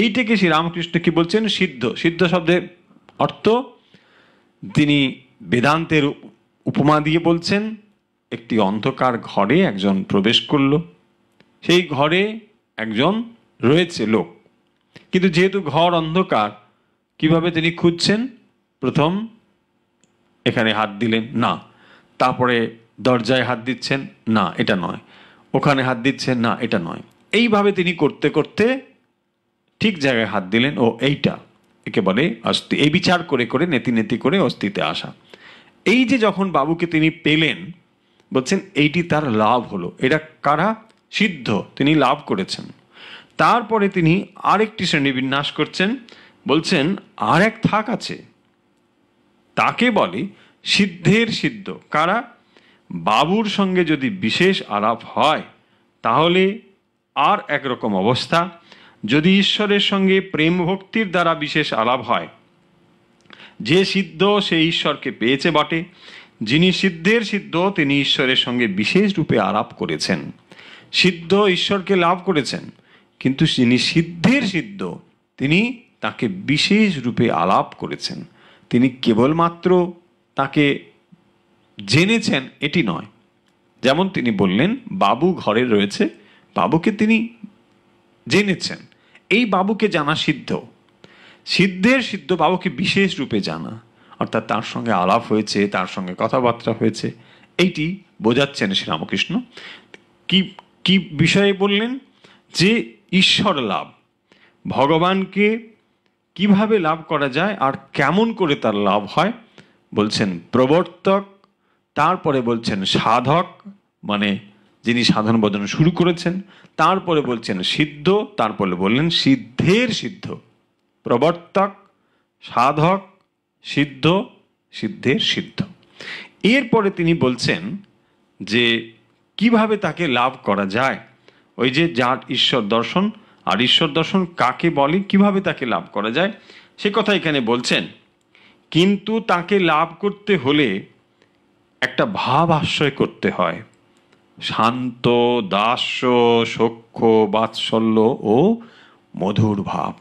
এইটাকে শ্রীরামকৃষ্ণ কি বলছেন সিদ্ধ সিদ্ধ শব্দের অর্থ তিনি বেদান্তের উপমা দিয়ে বলছেন একটি অন্ধকার ঘরে একজন প্রবেশ করল সেই ঘরে একজন রয়েছে লোক কিন্তু যেহেতু ঘর অন্ধকার কিভাবে তিনি খুঁজছেন প্রথম এখানে হাত দিলেন না তারপরে দরজায় হাত দিচ্ছেন না এটা নয় ওখানে হাত দিচ্ছেন না এটা নয় এইভাবে তিনি করতে করতে ঠিক জায়গায় হাত দিলেন ও এইটা একেবারে অস্তি এই বিচার করে করে নেতি নেতি করে অস্থিতে আসা এই যে যখন বাবুকে তিনি পেলেন বলছেন এইটি তার লাভ হলো এটা কারা সিদ্ধ তিনি লাভ করেছেন তারপরে তিনি আরেকটি শ্রেণী বিন্যাস করছেন বলছেন আর এক থাক আছে তাকে বলে সিদ্ধের সিদ্ধ কারা বাবুর সঙ্গে যদি বিশেষ আলাপ হয় তাহলে আর একরকম অবস্থা যদি ঈশ্বরের সঙ্গে প্রেম ভক্তির দ্বারা বিশেষ আলাপ হয় যে সিদ্ধ সে ঈশ্বরকে পেয়েছে বটে যিনি সিদ্ধের সিদ্ধ তিনি ঈশ্বরের সঙ্গে বিশেষ রূপে আলাপ করেছেন সিদ্ধ ঈশ্বরকে লাভ করেছেন কিন্তু যিনি সিদ্ধের সিদ্ধ তিনি তাকে বিশেষ রূপে আলাপ করেছেন তিনি কেবলমাত্র তাকে জেনেছেন এটি নয় যেমন তিনি বললেন বাবু ঘরে রয়েছে বাবুকে তিনি জেনেছেন এই বাবুকে জানা সিদ্ধ সিদ্ধের সিদ্ধ বাবাকে বিশেষ রূপে জানা অর্থাৎ তার সঙ্গে আলাপ হয়েছে তার সঙ্গে কথাবার্তা হয়েছে এইটি বোঝাচ্ছেন শ্রীরামকৃষ্ণ কি কি বিষয়ে বললেন যে ঈশ্বর লাভ ভগবানকে কিভাবে লাভ করা যায় আর কেমন করে তার লাভ হয় বলছেন প্রবর্তক তারপরে বলছেন সাধক মানে যিনি সাধন বদন শুরু করেছেন তারপরে বলছেন সিদ্ধ তারপরে বললেন সিদ্ধের সিদ্ধ প্রবর্তক সাধক সিদ্ধ সিদ্ধের সিদ্ধ এরপরে তিনি বলছেন যে কিভাবে তাকে লাভ করা যায় ওই যে যার ঈশ্বর দর্শন আর ঈশ্বর দর্শন কাকে বলে কিভাবে তাকে লাভ করা যায় সে কথা এখানে বলছেন কিন্তু তাকে লাভ করতে হলে একটা ভাব আশ্রয় করতে হয় শান্ত দাস্য সক্ষ বাৎসল্য ও মধুর ভাব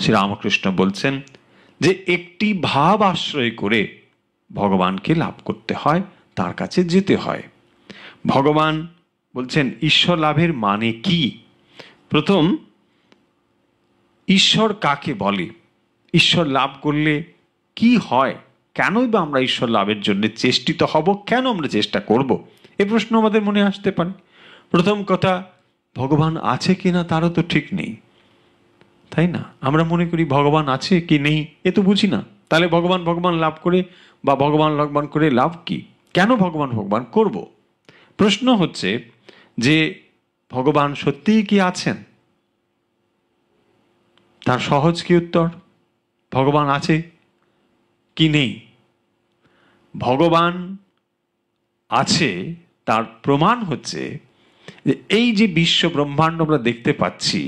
শ্রীরামকৃষ্ণ বলছেন যে একটি ভাব আশ্রয় করে ভগবানকে লাভ করতে হয় তার কাছে যেতে হয় ভগবান বলছেন ঈশ্বর লাভের মানে কি প্রথম ঈশ্বর কাকে বলে ঈশ্বর লাভ করলে কি হয় কেনই বা আমরা ঈশ্বর লাভের জন্য চেষ্টিত হব কেন আমরা চেষ্টা করব এ প্রশ্ন আমাদের মনে আসতে পারে প্রথম কথা ভগবান আছে কিনা তারও তো ঠিক নেই তাই না আমরা মনে করি ভগবান আছে কি নেই এ তো বুঝি না তাহলে ভগবান ভগবান লাভ করে বা ভগবান ভগবান করে লাভ কি কেন ভগবান ভগবান করব প্রশ্ন হচ্ছে যে ভগবান সত্যিই কি আছেন তার সহজ কি উত্তর ভগবান আছে কি নেই ভগবান আছে তার প্রমাণ হচ্ছে যে এই যে বিশ্ব ব্রহ্মাণ্ড আমরা দেখতে পাচ্ছি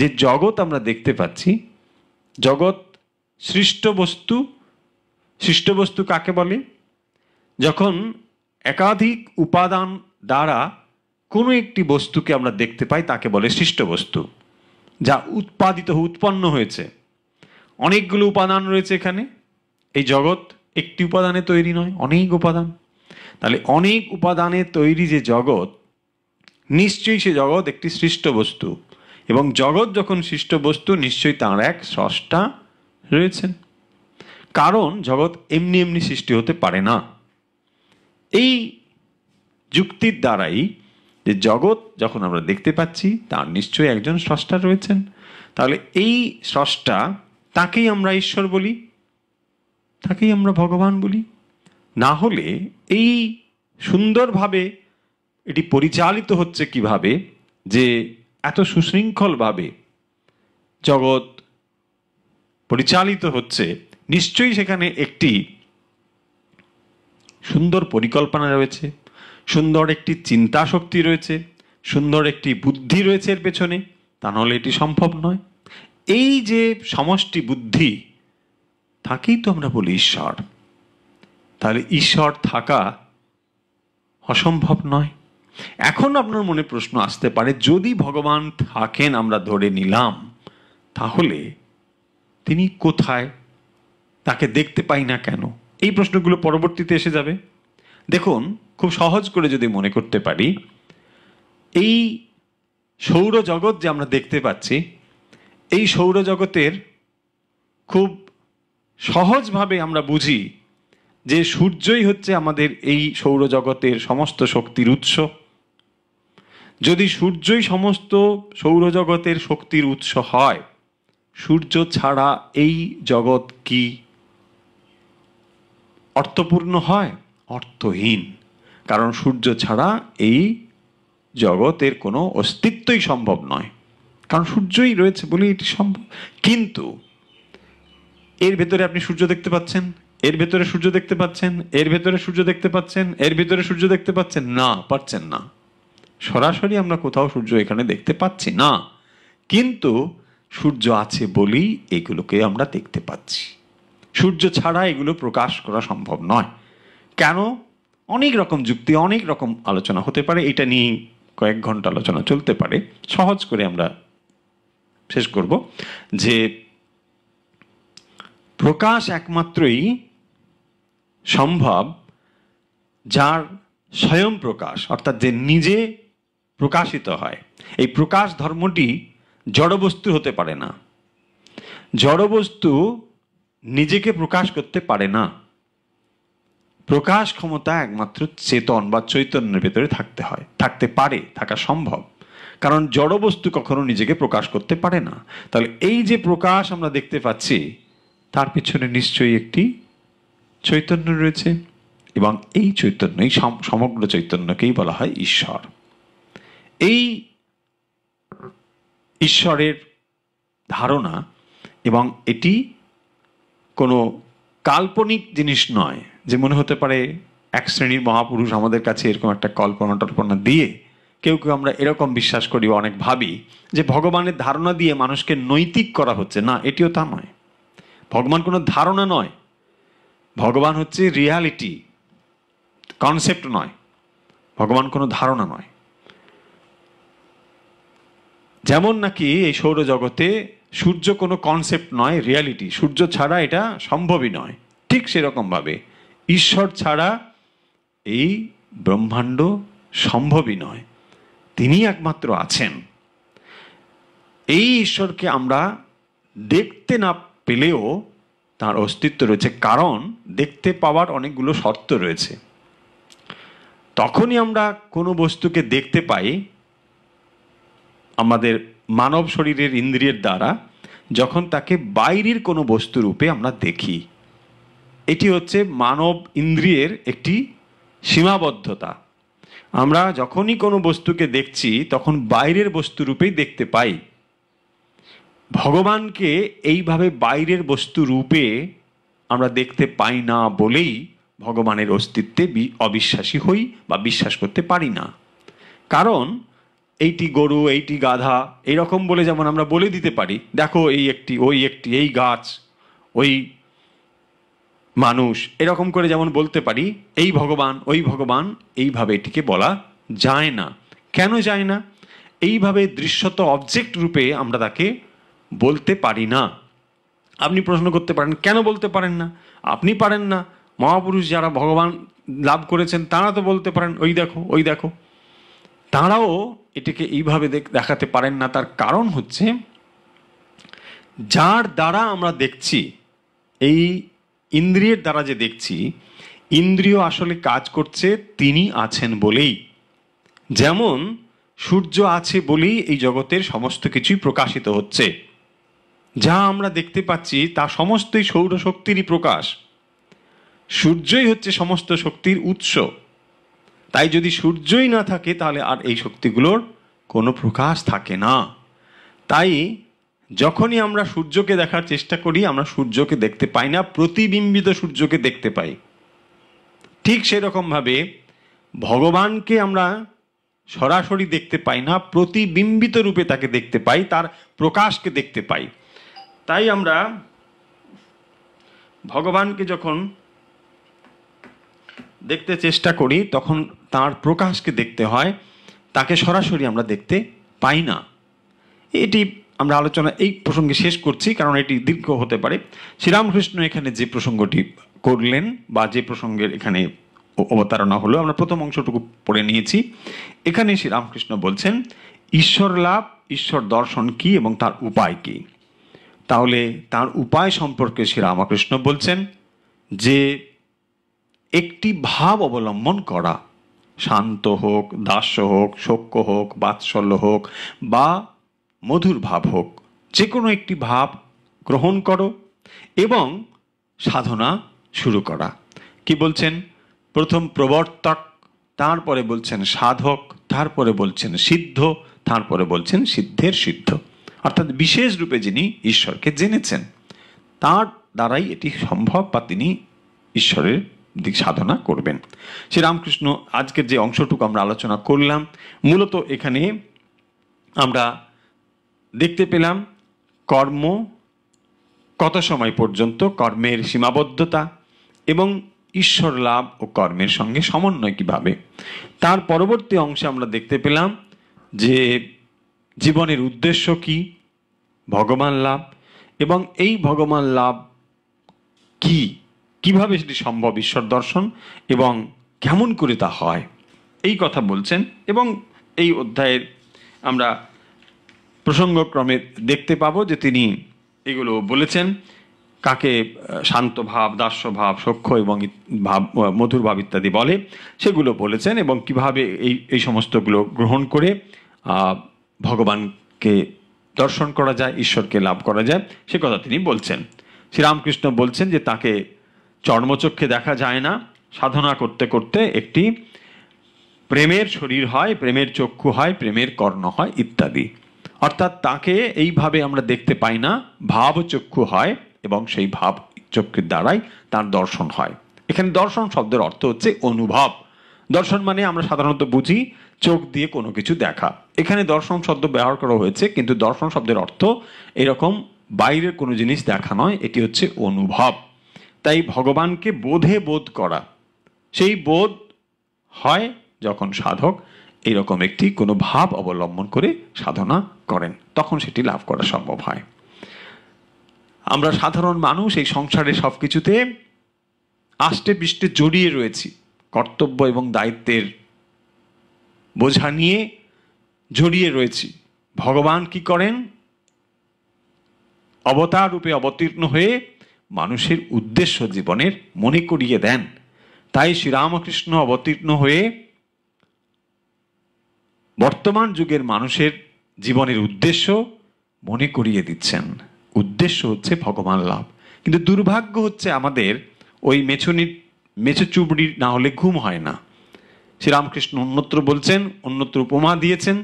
যে জগৎ আমরা দেখতে পাচ্ছি জগৎ সৃষ্ট বস্তু সৃষ্ট বস্তু কাকে বলে যখন একাধিক উপাদান দ্বারা কোনো একটি বস্তুকে আমরা দেখতে পাই তাকে বলে সৃষ্ট বস্তু যা উৎপাদিত উৎপন্ন হয়েছে অনেকগুলো উপাদান রয়েছে এখানে এই জগৎ একটি উপাদানে তৈরি নয় অনেক উপাদান তাহলে অনেক উপাদানে তৈরি যে জগৎ নিশ্চয়ই সে জগৎ একটি সৃষ্ট বস্তু এবং জগৎ যখন সৃষ্ট বস্তু নিশ্চয়ই তাঁর এক স্রষ্টা রয়েছেন কারণ জগৎ এমনি এমনি সৃষ্টি হতে পারে না এই যুক্তির দ্বারাই যে জগৎ যখন আমরা দেখতে পাচ্ছি তার নিশ্চয়ই একজন স্রষ্টা রয়েছেন তাহলে এই স্রষ্টা তাকেই আমরা ঈশ্বর বলি তাকেই আমরা ভগবান বলি না হলে এই সুন্দরভাবে এটি পরিচালিত হচ্ছে কিভাবে যে এত সুশৃঙ্খলভাবে জগৎ পরিচালিত হচ্ছে নিশ্চয়ই সেখানে একটি সুন্দর পরিকল্পনা রয়েছে সুন্দর একটি চিন্তা শক্তি রয়েছে সুন্দর একটি বুদ্ধি রয়েছে এর পেছনে তা নাহলে এটি সম্ভব নয় এই যে সমষ্টি বুদ্ধি তাকেই তো আমরা বলি ঈশ্বর তাহলে ঈশ্বর থাকা অসম্ভব নয় এখন আপনার মনে প্রশ্ন আসতে পারে যদি ভগবান থাকেন আমরা ধরে নিলাম তাহলে তিনি কোথায় তাকে দেখতে পাই না কেন এই প্রশ্নগুলো পরবর্তীতে এসে যাবে দেখুন খুব সহজ করে যদি মনে করতে পারি এই সৌরজগৎ যে আমরা দেখতে পাচ্ছি এই সৌরজগতের খুব সহজভাবে আমরা বুঝি যে সূর্যই হচ্ছে আমাদের এই সৌরজগতের সমস্ত শক্তির উৎস যদি সূর্যই সমস্ত সৌরজগতের শক্তির উৎস হয় সূর্য ছাড়া এই জগৎ কি অর্থপূর্ণ হয় অর্থহীন কারণ সূর্য ছাড়া এই জগতের কোনো অস্তিত্বই সম্ভব নয় কারণ সূর্যই রয়েছে বলে এটি সম্ভব কিন্তু এর ভেতরে আপনি সূর্য দেখতে পাচ্ছেন এর ভেতরে সূর্য দেখতে পাচ্ছেন এর ভেতরে সূর্য দেখতে পাচ্ছেন এর ভেতরে সূর্য দেখতে পাচ্ছেন না পাচ্ছেন না সরাসরি আমরা কোথাও সূর্য এখানে দেখতে পাচ্ছি না কিন্তু সূর্য আছে বলেই এগুলোকে আমরা দেখতে পাচ্ছি সূর্য ছাড়া এগুলো প্রকাশ করা সম্ভব নয় কেন অনেক রকম যুক্তি অনেক রকম আলোচনা হতে পারে এটা নিয়ে কয়েক ঘন্টা আলোচনা চলতে পারে সহজ করে আমরা শেষ করব যে প্রকাশ একমাত্রই সম্ভব যার স্বয়ং প্রকাশ অর্থাৎ যে নিজে প্রকাশিত হয় এই প্রকাশ ধর্মটি জড়বস্তু হতে পারে না জড়বস্তু নিজেকে প্রকাশ করতে পারে না প্রকাশ ক্ষমতা একমাত্র চেতন বা চৈতন্যের ভেতরে থাকতে হয় থাকতে পারে থাকা সম্ভব কারণ জড়বস্তু কখনো নিজেকে প্রকাশ করতে পারে না তাহলে এই যে প্রকাশ আমরা দেখতে পাচ্ছি তার পিছনে নিশ্চয়ই একটি চৈতন্য রয়েছে এবং এই চৈতন্যই সমগ্র চৈতন্যকেই বলা হয় ঈশ্বর এই ঈশ্বরের ধারণা এবং এটি কোনো কাল্পনিক জিনিস নয় যে মনে হতে পারে এক শ্রেণীর মহাপুরুষ আমাদের কাছে এরকম একটা কল্পনা টল্পনা দিয়ে কেউ কেউ আমরা এরকম বিশ্বাস করি অনেক ভাবি যে ভগবানের ধারণা দিয়ে মানুষকে নৈতিক করা হচ্ছে না এটিও তা নয় ভগবান কোনো ধারণা নয় ভগবান হচ্ছে রিয়ালিটি কনসেপ্ট নয় ভগবান কোনো ধারণা নয় যেমন নাকি এই সৌরজগতে সূর্য কোনো কনসেপ্ট নয় রিয়ালিটি সূর্য ছাড়া এটা সম্ভবই নয় ঠিক সেরকমভাবে ঈশ্বর ছাড়া এই ব্রহ্মাণ্ড সম্ভবই নয় তিনি একমাত্র আছেন এই ঈশ্বরকে আমরা দেখতে না পেলেও তার অস্তিত্ব রয়েছে কারণ দেখতে পাওয়ার অনেকগুলো শর্ত রয়েছে তখনই আমরা কোনো বস্তুকে দেখতে পাই আমাদের মানব শরীরের ইন্দ্রিয়ের দ্বারা যখন তাকে বাইরের কোনো বস্তু রূপে আমরা দেখি এটি হচ্ছে মানব ইন্দ্রিয়ের একটি সীমাবদ্ধতা আমরা যখনই কোনো বস্তুকে দেখছি তখন বাইরের বস্তু রূপেই দেখতে পাই ভগবানকে এইভাবে বাইরের বস্তু রূপে আমরা দেখতে পাই না বলেই ভগবানের অস্তিত্বে অবিশ্বাসী হই বা বিশ্বাস করতে পারি না কারণ এইটি গরু এইটি গাধা এইরকম বলে যেমন আমরা বলে দিতে পারি দেখো এই একটি ওই একটি এই গাছ ওই মানুষ এরকম করে যেমন বলতে পারি এই ভগবান ওই ভগবান এইভাবে এটিকে বলা যায় না কেন যায় না এইভাবে দৃশ্যত অবজেক্ট রূপে আমরা তাকে বলতে পারি না আপনি প্রশ্ন করতে পারেন কেন বলতে পারেন না আপনি পারেন না মহাপুরুষ যারা ভগবান লাভ করেছেন তারা তো বলতে পারেন ওই দেখো ওই দেখো তাঁরাও এটিকে এইভাবে দেখাতে পারেন না তার কারণ হচ্ছে যার দ্বারা আমরা দেখছি এই ইন্দ্রিয়ের দ্বারা যে দেখছি ইন্দ্রিয় আসলে কাজ করছে তিনি আছেন বলেই যেমন সূর্য আছে বলেই এই জগতের সমস্ত কিছুই প্রকাশিত হচ্ছে যা আমরা দেখতে পাচ্ছি তা সমস্তই সৌরশক্তিরই প্রকাশ সূর্যই হচ্ছে সমস্ত শক্তির উৎস তাই যদি সূর্যই না থাকে তাহলে আর এই শক্তিগুলোর কোনো প্রকাশ থাকে না তাই যখনই আমরা সূর্যকে দেখার চেষ্টা করি আমরা সূর্যকে দেখতে পাই না প্রতিবিম্বিত সূর্যকে দেখতে পাই ঠিক সেরকমভাবে ভগবানকে আমরা সরাসরি দেখতে পাই না প্রতিবিম্বিত রূপে তাকে দেখতে পাই তার প্রকাশকে দেখতে পাই তাই আমরা ভগবানকে যখন দেখতে চেষ্টা করি তখন তার প্রকাশকে দেখতে হয় তাকে সরাসরি আমরা দেখতে পাই না এটি আমরা আলোচনা এই প্রসঙ্গে শেষ করছি কারণ এটি দীর্ঘ হতে পারে শ্রীরামকৃষ্ণ এখানে যে প্রসঙ্গটি করলেন বা যে প্রসঙ্গের এখানে অবতারণা হলো আমরা প্রথম অংশটুকু পড়ে নিয়েছি এখানে শ্রীরামকৃষ্ণ বলছেন ঈশ্বর লাভ ঈশ্বর দর্শন কি এবং তার উপায় কি তাহলে তার উপায় সম্পর্কে শ্রীরামকৃষ্ণ বলছেন যে একটি ভাব অবলম্বন করা শান্ত হোক দাস্য হোক শক্য হোক বাৎসল্য হোক বা মধুর ভাব হোক যে কোনো একটি ভাব গ্রহণ করো এবং সাধনা শুরু করা কি বলছেন প্রথম প্রবর্তক তারপরে বলছেন সাধক তারপরে বলছেন সিদ্ধ তারপরে বলছেন সিদ্ধের সিদ্ধ অর্থাৎ বিশেষ রূপে যিনি ঈশ্বরকে জেনেছেন তার দ্বারাই এটি সম্ভব বা তিনি ঈশ্বরের দিক সাধনা করবেন শ্রী রামকৃষ্ণ আজকের যে অংশটুকু আমরা আলোচনা করলাম মূলত এখানে আমরা দেখতে পেলাম কর্ম কত সময় পর্যন্ত কর্মের সীমাবদ্ধতা এবং ঈশ্বর লাভ ও কর্মের সঙ্গে সমন্বয় কিভাবে তার পরবর্তী অংশে আমরা দেখতে পেলাম যে জীবনের উদ্দেশ্য কি ভগবান লাভ এবং এই ভগবান লাভ কী কিভাবে সেটি সম্ভব ঈশ্বর দর্শন এবং কেমন করে তা হয় এই কথা বলছেন এবং এই অধ্যায়ের আমরা প্রসঙ্গক্রমে দেখতে পাবো যে তিনি এগুলো বলেছেন কাকে শান্ত ভাব দাস্য ভাব সক্ষ এবং ভাব মধুর ভাব ইত্যাদি বলে সেগুলো বলেছেন এবং কিভাবে এই এই সমস্তগুলো গ্রহণ করে ভগবানকে দর্শন করা যায় ঈশ্বরকে লাভ করা যায় সে কথা তিনি বলছেন শ্রীরামকৃষ্ণ বলছেন যে তাকে চর্মচক্ষে দেখা যায় না সাধনা করতে করতে একটি প্রেমের শরীর হয় প্রেমের চক্ষু হয় প্রেমের কর্ণ হয় ইত্যাদি অর্থাৎ তাকে এইভাবে আমরা দেখতে পাই না ভাব চক্ষু হয় এবং সেই ভাব চক্ষুর দ্বারাই তার দর্শন হয় এখানে দর্শন শব্দের অর্থ হচ্ছে অনুভব দর্শন মানে আমরা সাধারণত বুঝি চোখ দিয়ে কোনো কিছু দেখা এখানে দর্শন শব্দ ব্যবহার করা হয়েছে কিন্তু দর্শন শব্দের অর্থ এরকম বাইরের কোনো জিনিস দেখা নয় এটি হচ্ছে অনুভব তাই ভগবানকে বোধে বোধ করা সেই বোধ হয় যখন সাধক এরকম একটি কোনো ভাব অবলম্বন করে সাধনা করেন তখন সেটি লাভ করা সম্ভব হয় আমরা সাধারণ মানুষ এই সংসারে সব কিছুতে আষ্টে পৃষ্ঠে জড়িয়ে রয়েছি কর্তব্য এবং দায়িত্বের বোঝা নিয়ে জড়িয়ে রয়েছি ভগবান কি করেন অবতার রূপে অবতীর্ণ হয়ে মানুষের উদ্দেশ্য জীবনের মনে করিয়ে দেন তাই শ্রীরামকৃষ্ণ অবতীর্ণ হয়ে বর্তমান যুগের মানুষের জীবনের উদ্দেশ্য মনে করিয়ে দিচ্ছেন উদ্দেশ্য হচ্ছে ভগবান লাভ কিন্তু দুর্ভাগ্য হচ্ছে আমাদের ওই মেছুনির মেছো চুবড়ির না হলে ঘুম হয় না শ্রীরামকৃষ্ণ অন্যত্র বলছেন অন্যত্র উপমা দিয়েছেন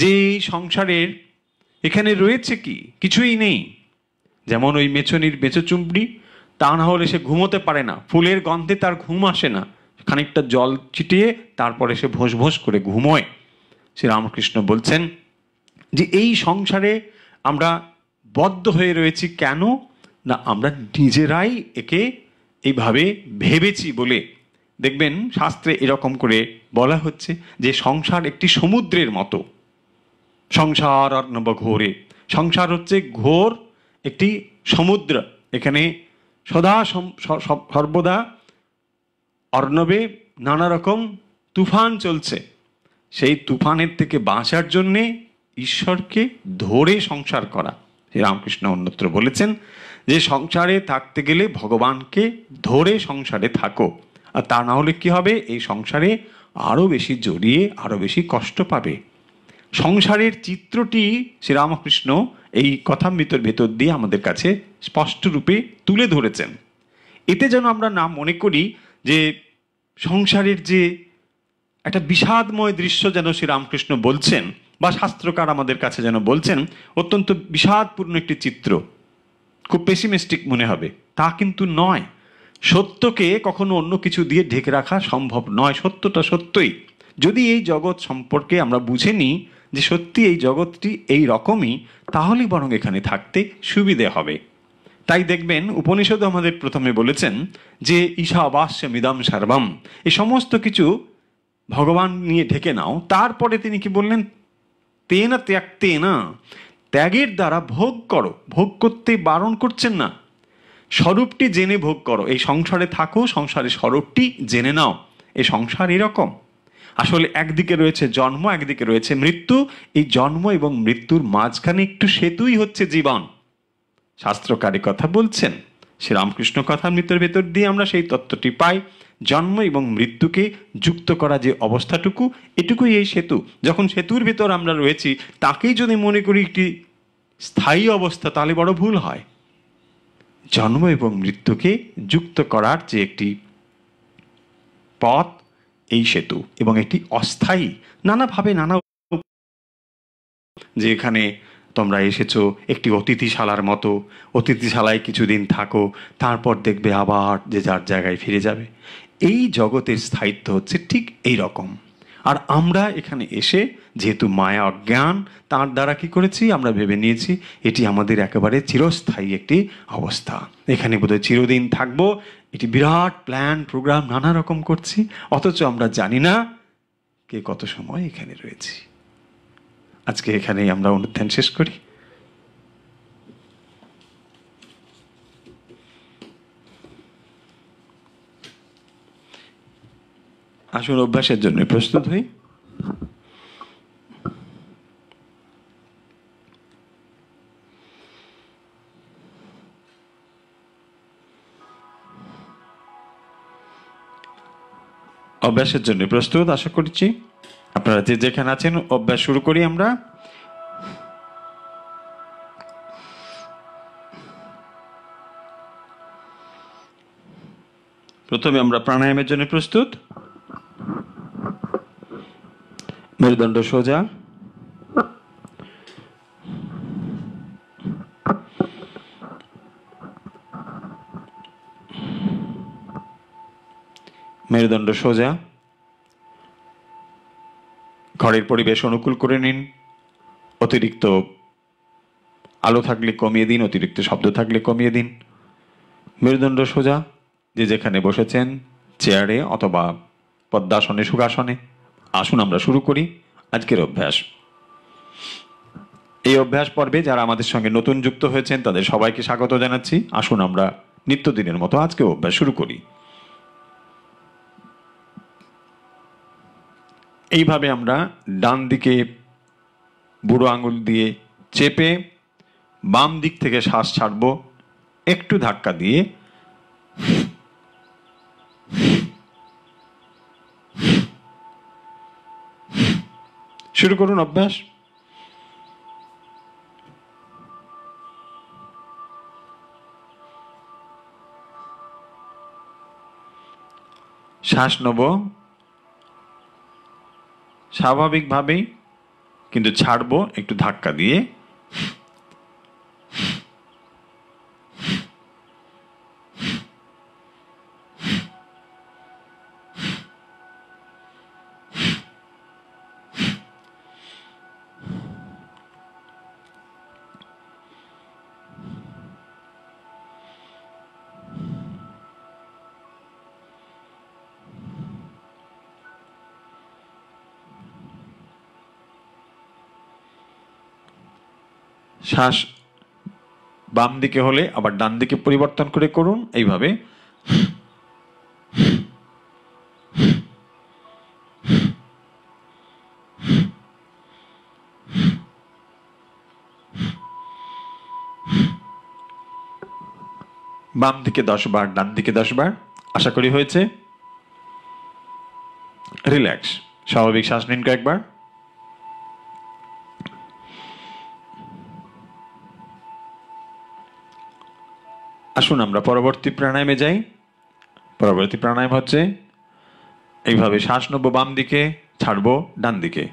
যে এই সংসারের এখানে রয়েছে কি কিছুই নেই যেমন ওই মেছনির মেছো চুমড়ি তা না হলে সে ঘুমোতে পারে না ফুলের গন্ধে তার ঘুম আসে না খানিকটা জল ছিটিয়ে তারপরে সে ভোস ভোস করে ঘুমোয় শ্রীরামকৃষ্ণ বলছেন যে এই সংসারে আমরা বদ্ধ হয়ে রয়েছি কেন না আমরা নিজেরাই একে এইভাবে ভেবেছি বলে দেখবেন শাস্ত্রে এরকম করে বলা হচ্ছে যে সংসার একটি সমুদ্রের মতো সংসার অর্ণব ঘোরে সংসার হচ্ছে ঘোর একটি সমুদ্র এখানে সদা সর্বদা অর্ণবে নানা রকম তুফান চলছে সেই তুফানের থেকে বাঁচার জন্যে ঈশ্বরকে ধরে সংসার করা রামকৃষ্ণ অন্যত্র বলেছেন যে সংসারে থাকতে গেলে ভগবানকে ধরে সংসারে থাকো আর তা না হলে কী হবে এই সংসারে আরও বেশি জড়িয়ে আরও বেশি কষ্ট পাবে সংসারের চিত্রটি শ্রীরামকৃষ্ণ এই কথামৃতর ভেতর দিয়ে আমাদের কাছে স্পষ্টরূপে তুলে ধরেছেন এতে যেন আমরা না মনে করি যে সংসারের যে একটা বিষাদময় দৃশ্য যেন শ্রীরামকৃষ্ণ বলছেন বা শাস্ত্রকার আমাদের কাছে যেন বলছেন অত্যন্ত বিষাদপূর্ণ একটি চিত্র খুব পেসিমিস্টিক মনে হবে তা কিন্তু নয় সত্যকে কখনো অন্য কিছু দিয়ে ঢেকে রাখা সম্ভব নয় সত্যটা সত্যই যদি এই জগৎ সম্পর্কে আমরা বুঝে নিই যে সত্যি এই জগৎটি এই রকমই তাহলে বরং এখানে থাকতে সুবিধে হবে তাই দেখবেন উপনিষদ আমাদের প্রথমে বলেছেন যে ঈশাবাস্য মিদাম সার্বাম এই সমস্ত কিছু ভগবান নিয়ে ঢেকে নাও তারপরে তিনি কি বললেন তে না ত্যাগ তে না ত্যাগের দ্বারা ভোগ করো ভোগ করতে বারণ করছেন না স্বরূপটি জেনে ভোগ করো এই সংসারে থাকো সংসারের স্বরূপটি জেনে নাও এ সংসার এরকম আসলে একদিকে রয়েছে জন্ম একদিকে রয়েছে মৃত্যু এই জন্ম এবং মৃত্যুর মাঝখানে একটু সেতুই হচ্ছে জীবন শাস্ত্রকারী কথা বলছেন শ্রীরামকৃষ্ণ মৃত্যুর ভেতর দিয়ে আমরা সেই তত্ত্বটি পাই জন্ম এবং মৃত্যুকে যুক্ত করা যে অবস্থাটুকু এটুকুই এই সেতু যখন সেতুর ভেতর আমরা রয়েছি তাকেই যদি মনে করি একটি স্থায়ী অবস্থা তাহলে বড় ভুল হয় জন্ম এবং মৃত্যুকে যুক্ত করার যে একটি পথ এই সেতু এবং এটি অস্থায়ী নানাভাবে নানা যে এখানে তোমরা এসেছ একটি অতিথিশালার মতো অতিথিশালায় কিছুদিন থাকো তারপর দেখবে আবার যে যার জায়গায় ফিরে যাবে এই জগতের স্থায়িত্ব হচ্ছে ঠিক এই রকম আর আমরা এখানে এসে যেহেতু মায়া অজ্ঞান তার দ্বারা কি করেছি আমরা ভেবে নিয়েছি এটি আমাদের একেবারে চিরস্থায়ী একটি অবস্থা এখানে বোধহয় চিরদিন থাকবো এটি বিরাট প্ল্যান প্রোগ্রাম নানা রকম করছি অথচ আমরা জানি না কে কত সময় এখানে রয়েছি আজকে এখানেই আমরা অনুধ্যান শেষ করি আসুন অভ্যাসের জন্য প্রস্তুত হই অভ্যাসের জন্য প্রস্তুত আশা করছি আপনারা যে যেখানে আছেন অভ্যাস শুরু করি আমরা প্রথমে আমরা প্রাণায়ামের জন্য প্রস্তুত মেরুদণ্ড সোজা মেরুদণ্ড সোজা ঘরের পরিবেশ অনুকূল করে নিন অতিরিক্ত আলো থাকলে কমিয়ে দিন অতিরিক্ত শব্দ থাকলে কমিয়ে দিন মেরুদণ্ড সোজা যে যেখানে বসেছেন চেয়ারে অথবা পদ্মাসনে সুখাসনে আসুন আমরা শুরু করি আজকের অভ্যাস এই অভ্যাস পর্বে যারা আমাদের সঙ্গে নতুন যুক্ত হয়েছেন তাদের সবাইকে স্বাগত জানাচ্ছি আসুন আমরা নিত্যদিনের মতো আজকে অভ্যাস শুরু করি এইভাবে আমরা ডান দিকে বুড়ো আঙুল দিয়ে চেপে বাম দিক থেকে শ্বাস ছাড়ব একটু ধাক্কা দিয়ে শুরু করুন অভ্যাস শ্বাস নেব স্বাভাবিকভাবেই কিন্তু ছাড়বো একটু ধাক্কা দিয়ে শ্বাস বাম দিকে হলে আবার ডান দিকে পরিবর্তন করে করুন এইভাবে বাম দিকে দশ বার ডান দিকে দশ বার আশা করি হয়েছে রিল্যাক্স স্বাভাবিক শ্বাস নিন কয়েকবার আসুন আমরা পরবর্তী প্রাণায়ামে যাই পরবর্তী প্রাণায়াম হচ্ছে এইভাবে শ্বাস নেবো বাম দিকে ছাড়বো ডান দিকে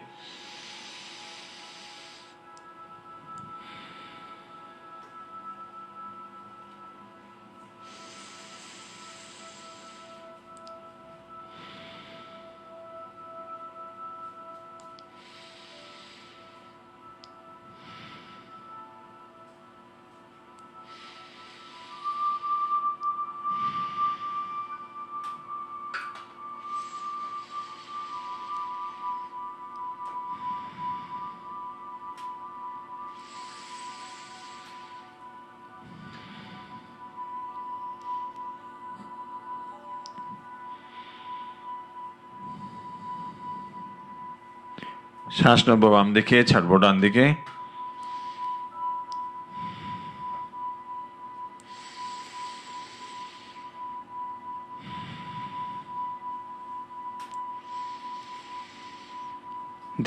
শ্বাস নেব বাম দিকে ছাড়বো ডান দিকে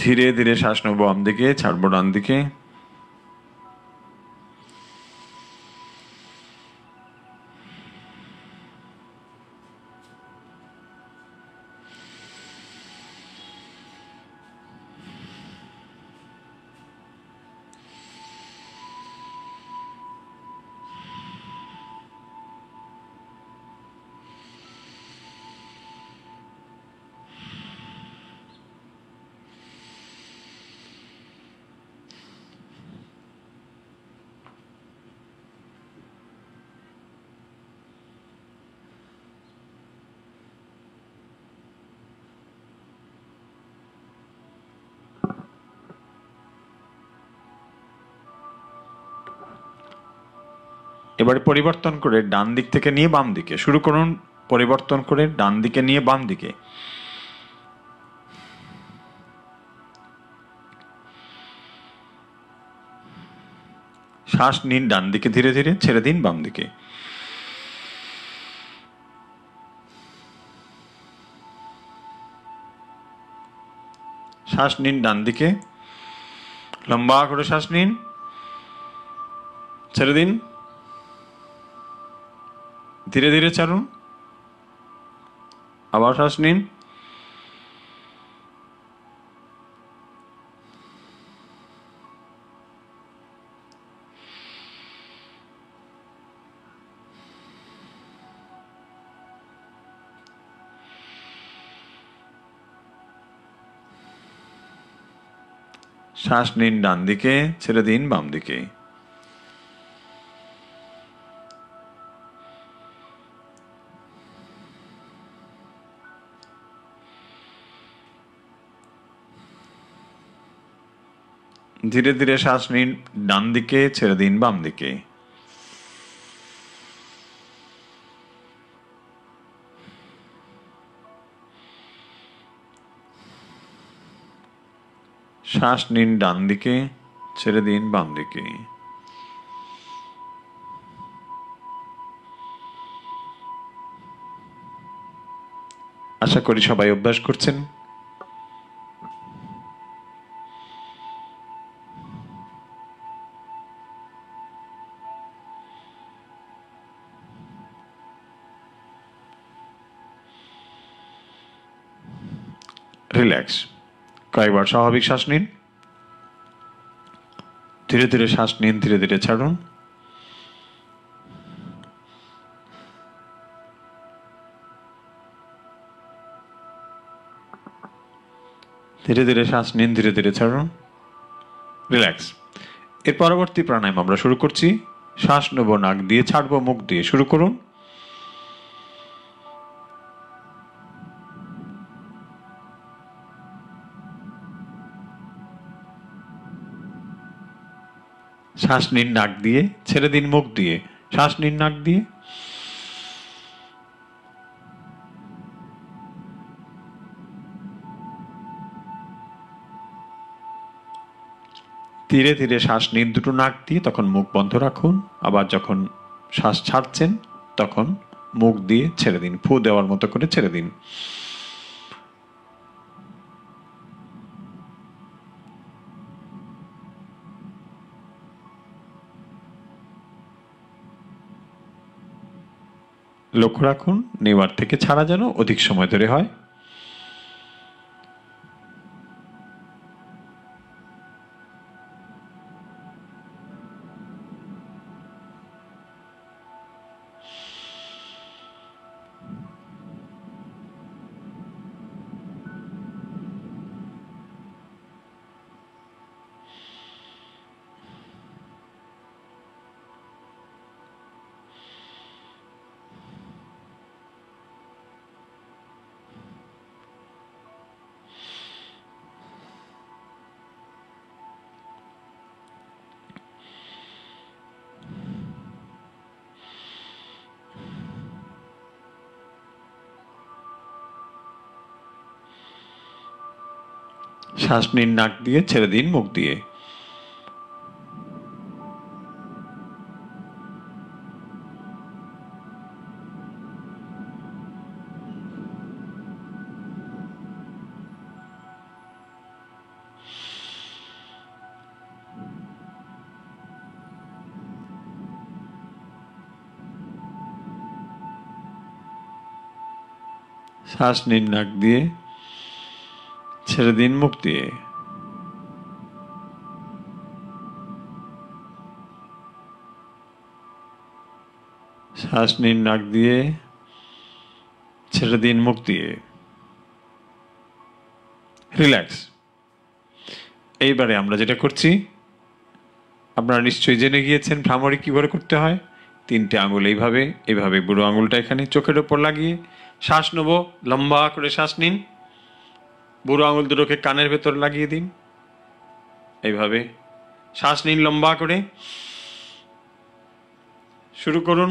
ধীরে ধীরে শ্বাস নেব বাম দিকে ছাড়বো ডান দিকে এবারে পরিবর্তন করে ডান দিক থেকে নিয়ে বাম দিকে শুরু করুন পরিবর্তন করে ডান দিকে নিয়ে বাম দিকে শ্বাস নিন ডান দিকে ধীরে ধীরে ছেড়ে দিন বাম দিকে শ্বাস নিন ডান দিকে লম্বা করে শ্বাস নিন ছেড়ে দিন ধীরে ধীরে ছাড়ুন আবার শ্বাস নিন শ্বাস নিন ডান দিকে ছেড়ে দিন বাম দিকে ধীরে ধীরে শ্বাস নিন ডান দিকে ছেড়ে দিন বাম দিকে শ্বাস নিন ডান দিকে ছেড়ে দিন বাম দিকে আশা করি সবাই অভ্যাস করছেন কয়েকবার স্বাভাবিক শ্বাস নিন ধীরে ধীরে শ্বাস নিন ধীরে ধীরে ছাড়ুন ধীরে ধীরে শ্বাস নিন ধীরে ধীরে ছাড়ুন রিল্যাক্স এর পরবর্তী প্রাণায়াম আমরা শুরু করছি শ্বাস নেব নাক দিয়ে ছাড়বো মুখ দিয়ে শুরু করুন শ্বাস নিন নাক দিয়ে ছেড়ে দিন মুখ দিয়ে শ্বাস নিন নাক দিয়ে ধীরে ধীরে শ্বাস নিন দুটো নাক দিয়ে তখন মুখ বন্ধ রাখুন আবার যখন শ্বাস ছাড়ছেন তখন মুখ দিয়ে ছেড়ে দিন ফু দেওয়ার মতো করে ছেড়ে দিন লক্ষ্য রাখুন নেওয়ার থেকে ছাড়া যেন অধিক সময় ধরে হয় শ্বাস নিন নাক দিয়ে ছেড়ে দিন মুখ দিয়ে শ্বাস নিন নাক দিয়ে ছেড়ে দিন মুক্তি শ্বাস নিন নাক দিয়ে ছেড়ে দিন মুক্তি রিল্যাক্স এইবারে আমরা যেটা করছি আপনারা নিশ্চয়ই জেনে গিয়েছেন ভ্রামরি কীভাবে করতে হয় তিনটে আঙুল এইভাবে এভাবে বুড়ো আঙুলটা এখানে চোখের ওপর লাগিয়ে শ্বাস নেবো লম্বা করে শ্বাস নিন বুড়ো আঙুল দুটোকে কানের ভেতর লাগিয়ে দিন এইভাবে শ্বাস নিন লম্বা করে শুরু করুন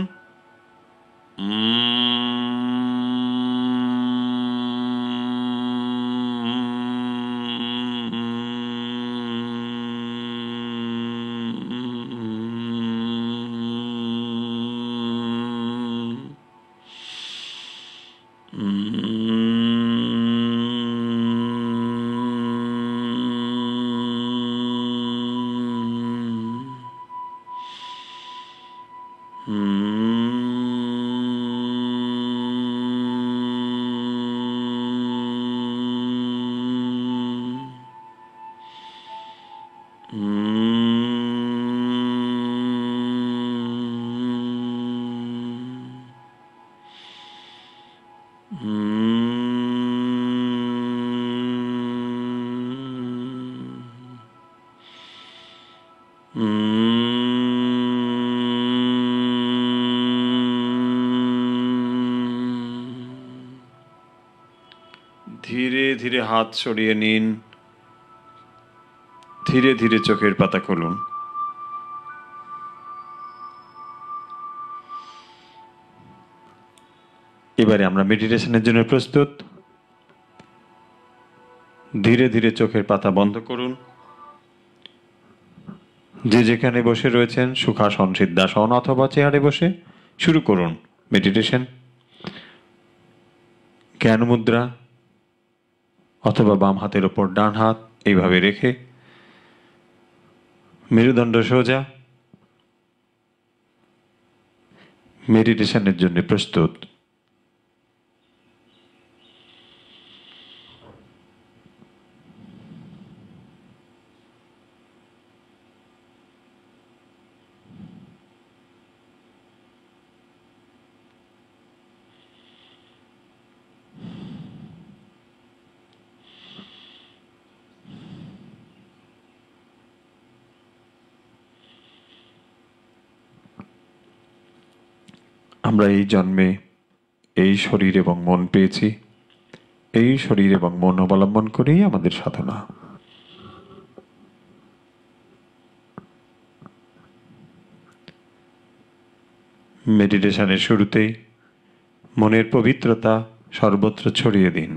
হাত সরিয়ে নিন ধীরে ধীরে চোখের পাতা খুলুন এবারে আমরা মেডিটেশনের জন্য প্রস্তুত ধীরে ধীরে চোখের পাতা বন্ধ করুন যে যেখানে বসে রয়েছেন সুখাসন সিদ্ধাসন অথবা চেয়ারে বসে শুরু করুন মেডিটেশন জ্ঞান মুদ্রা অথবা বাম হাতের ওপর ডান হাত এইভাবে রেখে মেরুদণ্ড সোজা মেডিটেশনের জন্য প্রস্তুত আমরা এই জন্মে এই শরীর এবং মন পেয়েছি এই শরীর এবং মন অবলম্বন করেই আমাদের সাধনা মেডিটেশনের শুরুতেই মনের পবিত্রতা সর্বত্র ছড়িয়ে দিন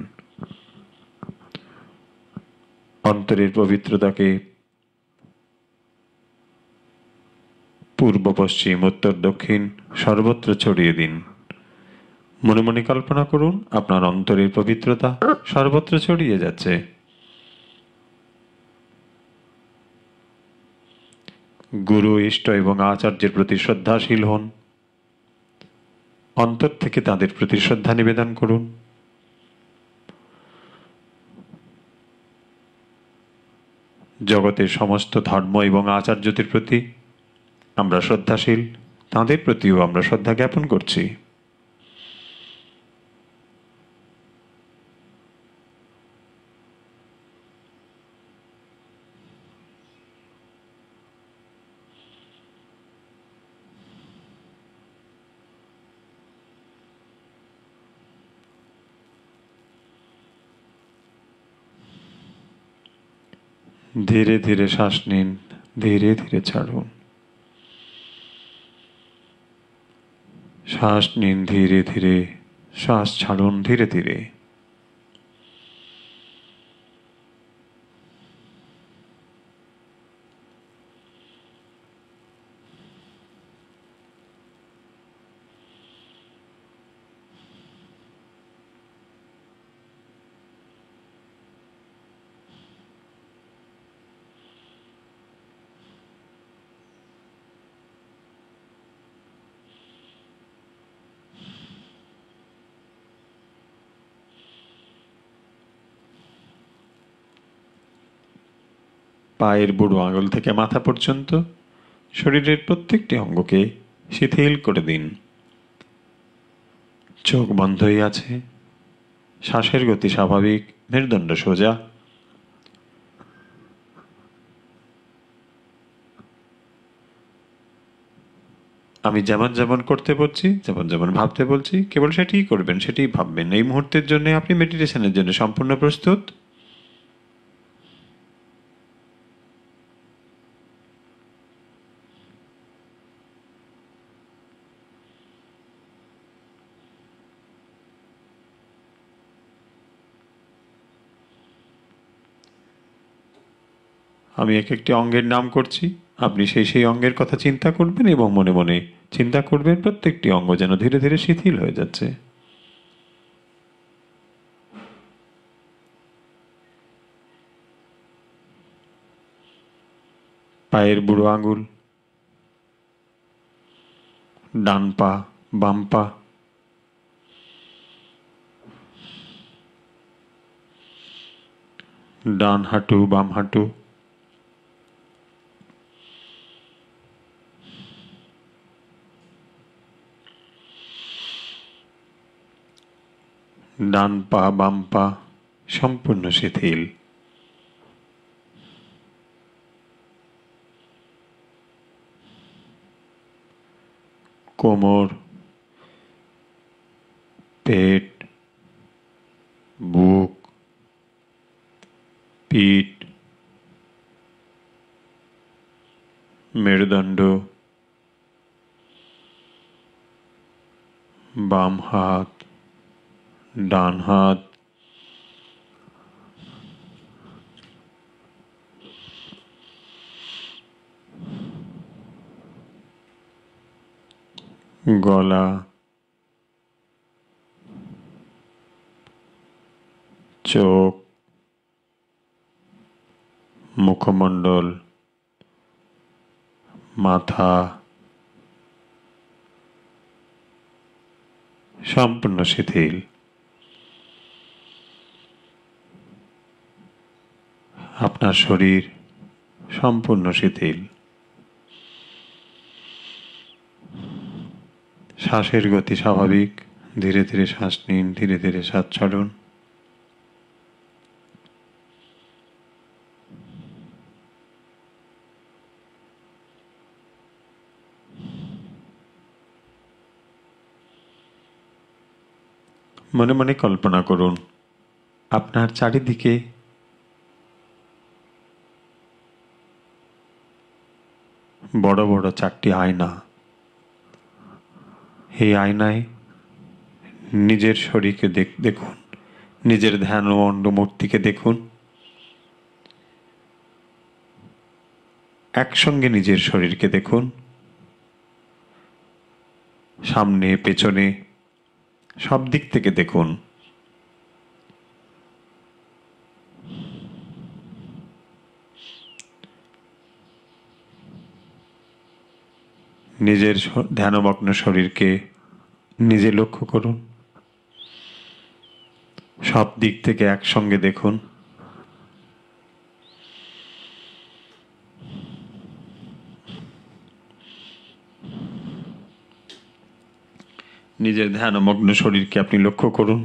অন্তরের পবিত্রতাকে পূর্ব পশ্চিম উত্তর দক্ষিণ সর্বত্র ছড়িয়ে দিন মনে মনে কল্পনা করুন আপনার অন্তরের পবিত্রতা সর্বত্র ছড়িয়ে যাচ্ছে গুরু ইষ্ট এবং আচার্যের প্রতি শ্রদ্ধাশীল হন অন্তর থেকে তাদের প্রতি শ্রদ্ধা নিবেদন করুন জগতের সমস্ত ধর্ম এবং আচার্যদের প্রতি আমরা শ্রদ্ধাশীল তাঁদের প্রতিও আমরা শ্রদ্ধা জ্ঞাপন করছি ধীরে ধীরে শ্বাস নিন ধীরে ধীরে ছাড়ুন শ্বাস নিন ধীরে ধীরে শ্বাস ছাড়ুন ধীরে ধীরে পায়ের বুড়ো আঙুল থেকে মাথা পর্যন্ত শরীরের প্রত্যেকটি অঙ্গকে শিথিল করে দিন চোখ বন্ধই আছে শ্বাসের গতি স্বাভাবিক মেরুদণ্ড সোজা আমি যেমন যেমন করতে বলছি যেমন যেমন ভাবতে বলছি কেবল সেটিই করবেন সেটিই ভাববেন এই মুহূর্তের জন্য আপনি মেডিটেশনের জন্য সম্পূর্ণ প্রস্তুত আমি এক একটি অঙ্গের নাম করছি আপনি সেই সেই অঙ্গের কথা চিন্তা করবেন এবং মনে মনে চিন্তা করবেন প্রত্যেকটি অঙ্গ যেন ধীরে ধীরে শিথিল হয়ে যাচ্ছে পায়ের বুড়ো আঙুল ডান পা বাম পা ডান হাঁটু বাম হাঁটু ডান পা বাম পা সম্পূর্ণ শিথিল কোমর পেট বুক পিঠ মেরুদণ্ড বাম হাত डान हाथ गोला चोक मुखमंडल माथा সম্পূর্ণ शिथिल আপনার শরীর সম্পূর্ণ শিথিল শ্বাসের গতি স্বাভাবিক ধীরে ধীরে শ্বাস নিন ধীরে ধীরে শ্বাস ছাড়ুন মনে মনে কল্পনা করুন আপনার চারিদিকে বড় বড় চারটি আয়না এই আয়নায় নিজের শরীরকে দেখুন নিজের ধ্যান ও মূর্তিকে দেখুন একসঙ্গে নিজের শরীরকে দেখুন সামনে পেছনে সব দিক থেকে দেখুন নিজের ধ্যানমগ্ন শরীরকে নিজে লক্ষ্য করুন সব দিক থেকে একসঙ্গে দেখুন নিজের ধ্যানমগ্ন শরীরকে আপনি লক্ষ্য করুন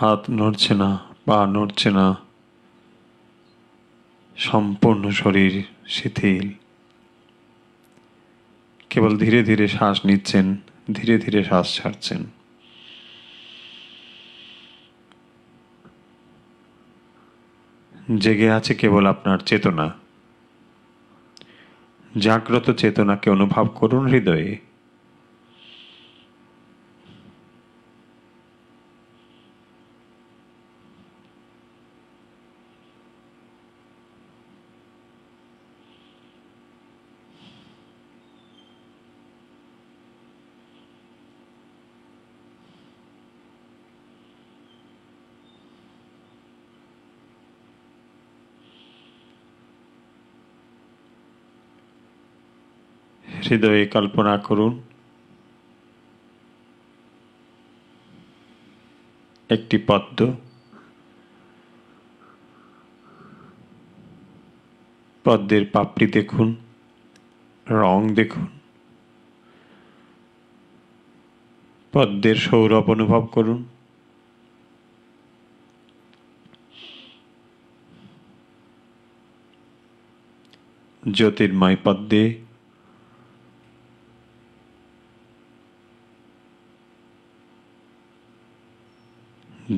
হাত নড়ছে না পা নড়ছে না সম্পূর্ণ শরীর শিথিল কেবল ধীরে ধীরে শ্বাস নিচ্ছেন ধীরে ধীরে শ্বাস ছাড়ছেন জেগে আছে কেবল আপনার চেতনা জাগ্রত চেতনাকে অনুভব করুন হৃদয়ে হৃদয়ে কল্পনা করুন একটি পদ্ম পদ্মের পাপড়ি দেখুন রং দেখুন পদ্মের সৌরভ অনুভব করুন জ্যোতির্ময় পদ্মে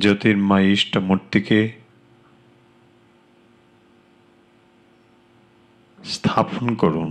ಜ್ಯೋತಿರ್ಮಯ ಇಷ್ಟಮೂರ್ತಿಗೆ স্থাপন করুন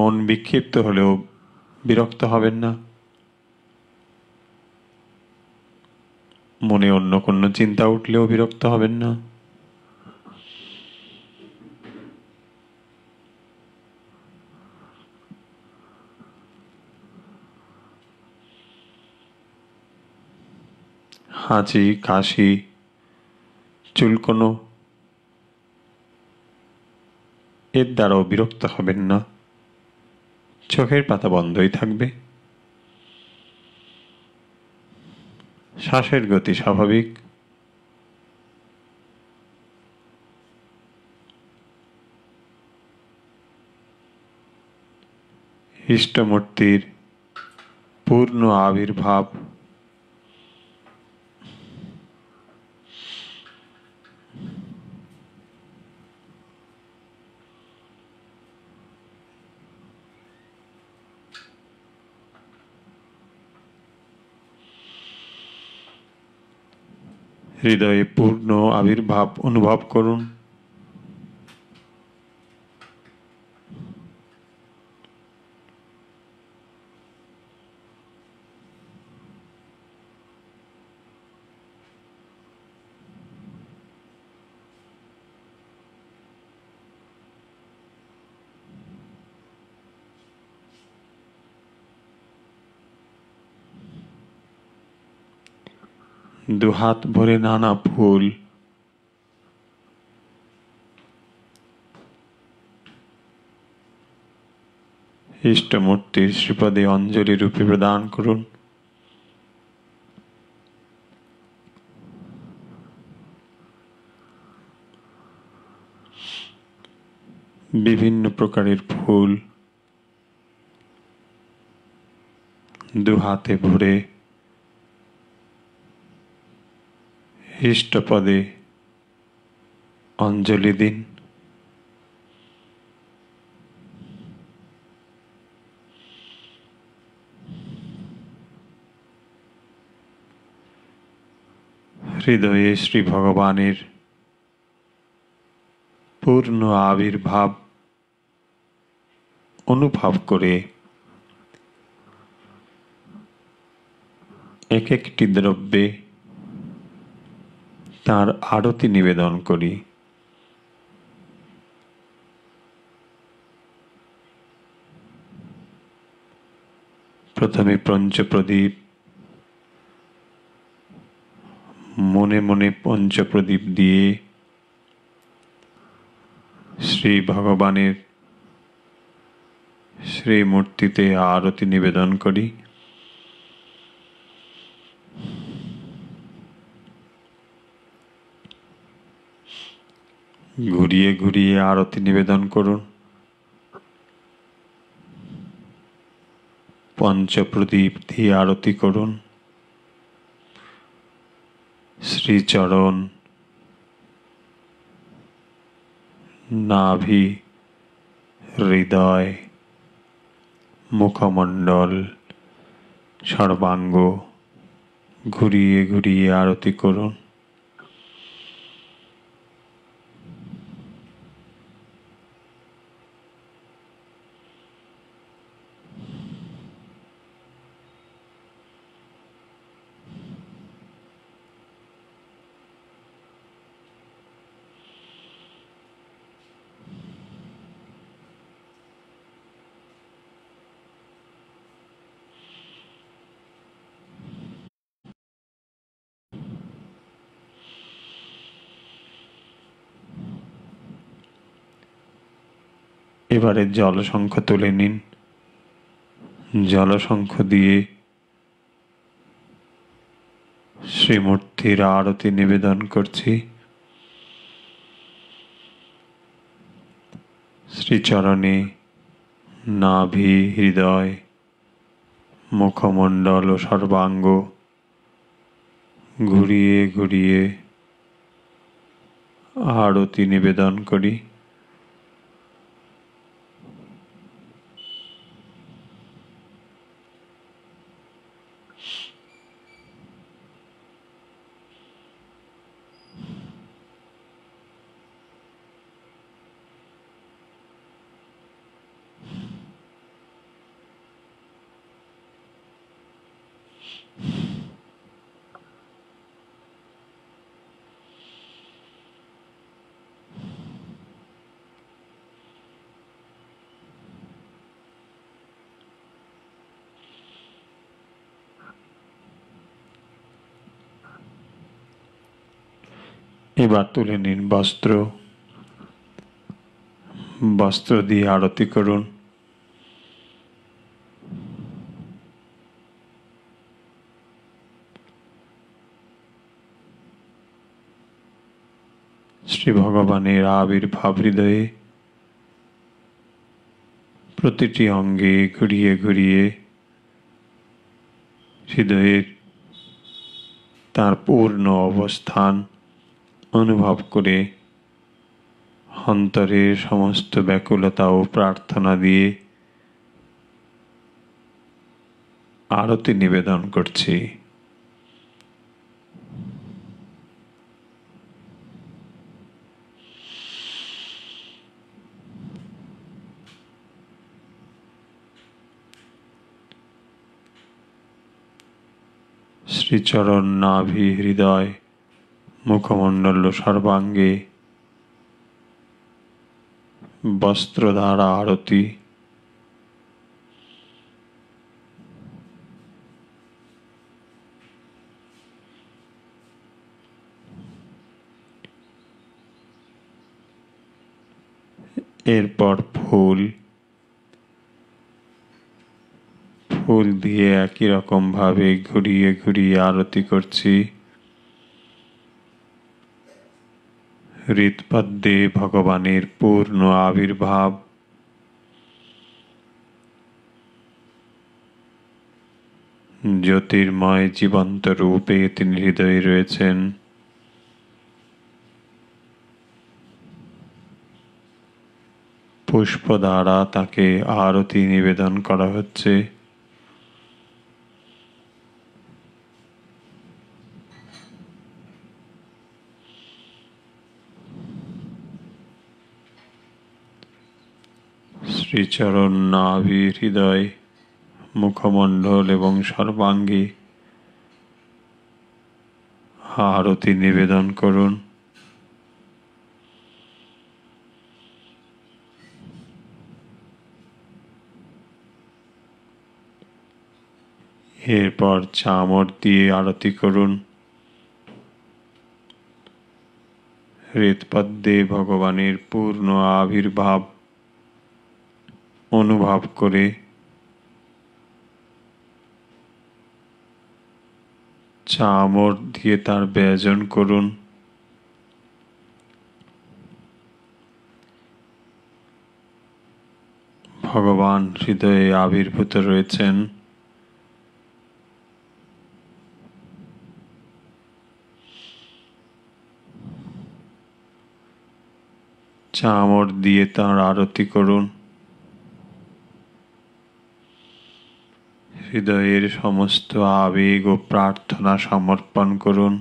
মন বিক্ষিপ্ত হলেও বিরক্ত হবেন না মনে অন্য কোনো চিন্তা উঠলেও বিরক্ত হবেন না হাঁচি কাশি চুলকোনো এর দ্বারাও বিরক্ত হবেন না চোখের পাতা বন্ধই থাকবে শ্বাসের গতি স্বাভাবিক ইষ্টমূর্তির পূর্ণ আবির্ভাব হৃদয়ে পূর্ণ আবির্ভাব অনুভব করুন দু হাত ভরে নানা ফুল ইষ্টমূর্তির শ্রীপদে অঞ্জলি রূপে প্রদান করুন বিভিন্ন প্রকারের ফুল দু হাতে ভরে ইষ্টপদে অঞ্জলি দিন হৃদয়ে শ্রী ভগবানের পূর্ণ আবির্ভাব অনুভব করে এক একটি দ্রব্যে তার আরতি নিবেদন করি প্রথমে পঞ্চপ্রদীপ মনে মনে পঞ্চপ্রদীপ দিয়ে শ্রী ভগবানের শ্রীমূর্তিতে আরতি নিবেদন করি ঘুরিয়ে ঘুরিয়ে আরতি নিবেদন করুন পঞ্চপ্রদীপ দিয়ে আরতি করুন শ্রীচরণ নাভি হৃদয় মুখমণ্ডল সর্বাঙ্গ ঘুরিয়ে ঘুরিয়ে আরতি করুন এবারে জলশঙ্খ তুলে নিন জলশঙ্খ দিয়ে শ্রীমূর্তির আরতি নিবেদন করছি শ্রীচরণে নাভি হৃদয় মুখমণ্ডল ও সর্বাঙ্গ ঘুরিয়ে ঘুরিয়ে আরতি নিবেদন করি এবার তুলে নিন বস্ত্র বস্ত্র দিয়ে আরতি করুন শ্রী ভগবানের আবির্ভাব হৃদয়ে প্রতিটি অঙ্গে ঘুরিয়ে ঘুরিয়ে হৃদয়ের তার পূর্ণ অবস্থান অনুভব করে অন্তরের সমস্ত ব্যাকুলতা ও প্রার্থনা দিয়ে আরতি নিবেদন করছি শ্রীচরণ নাভি হৃদয় মুখমণ্ডল সর্বাঙ্গে বস্ত্রধারা আরতি এরপর ফুল ফুল দিয়ে একই রকমভাবে ঘুরিয়ে ঘুরিয়ে আরতি করছি হৃৎপদ্মে ভগবানের পূর্ণ আবির্ভাব জ্যোতির্ময় জীবন্ত রূপে তিনি হৃদয়ে রয়েছেন পুষ্প দ্বারা তাকে আরতি নিবেদন করা হচ্ছে শ্রীচরণ নাভি হৃদয় মুখমণ্ডল এবং সর্বাঙ্গী আরতি নিবেদন করুন এরপর চামর দিয়ে আরতি করুন হৃৎপদ্মে ভগবানের পূর্ণ আবির্ভাব অনুভব করে চামর দিয়ে তার ব্যজন করুন ভগবান হৃদয়ে আবির্ভূত রয়েছেন চামর দিয়ে তার আরতি করুন হৃদয়ের সমস্ত আবেগ ও প্রার্থনা সমর্পণ করুন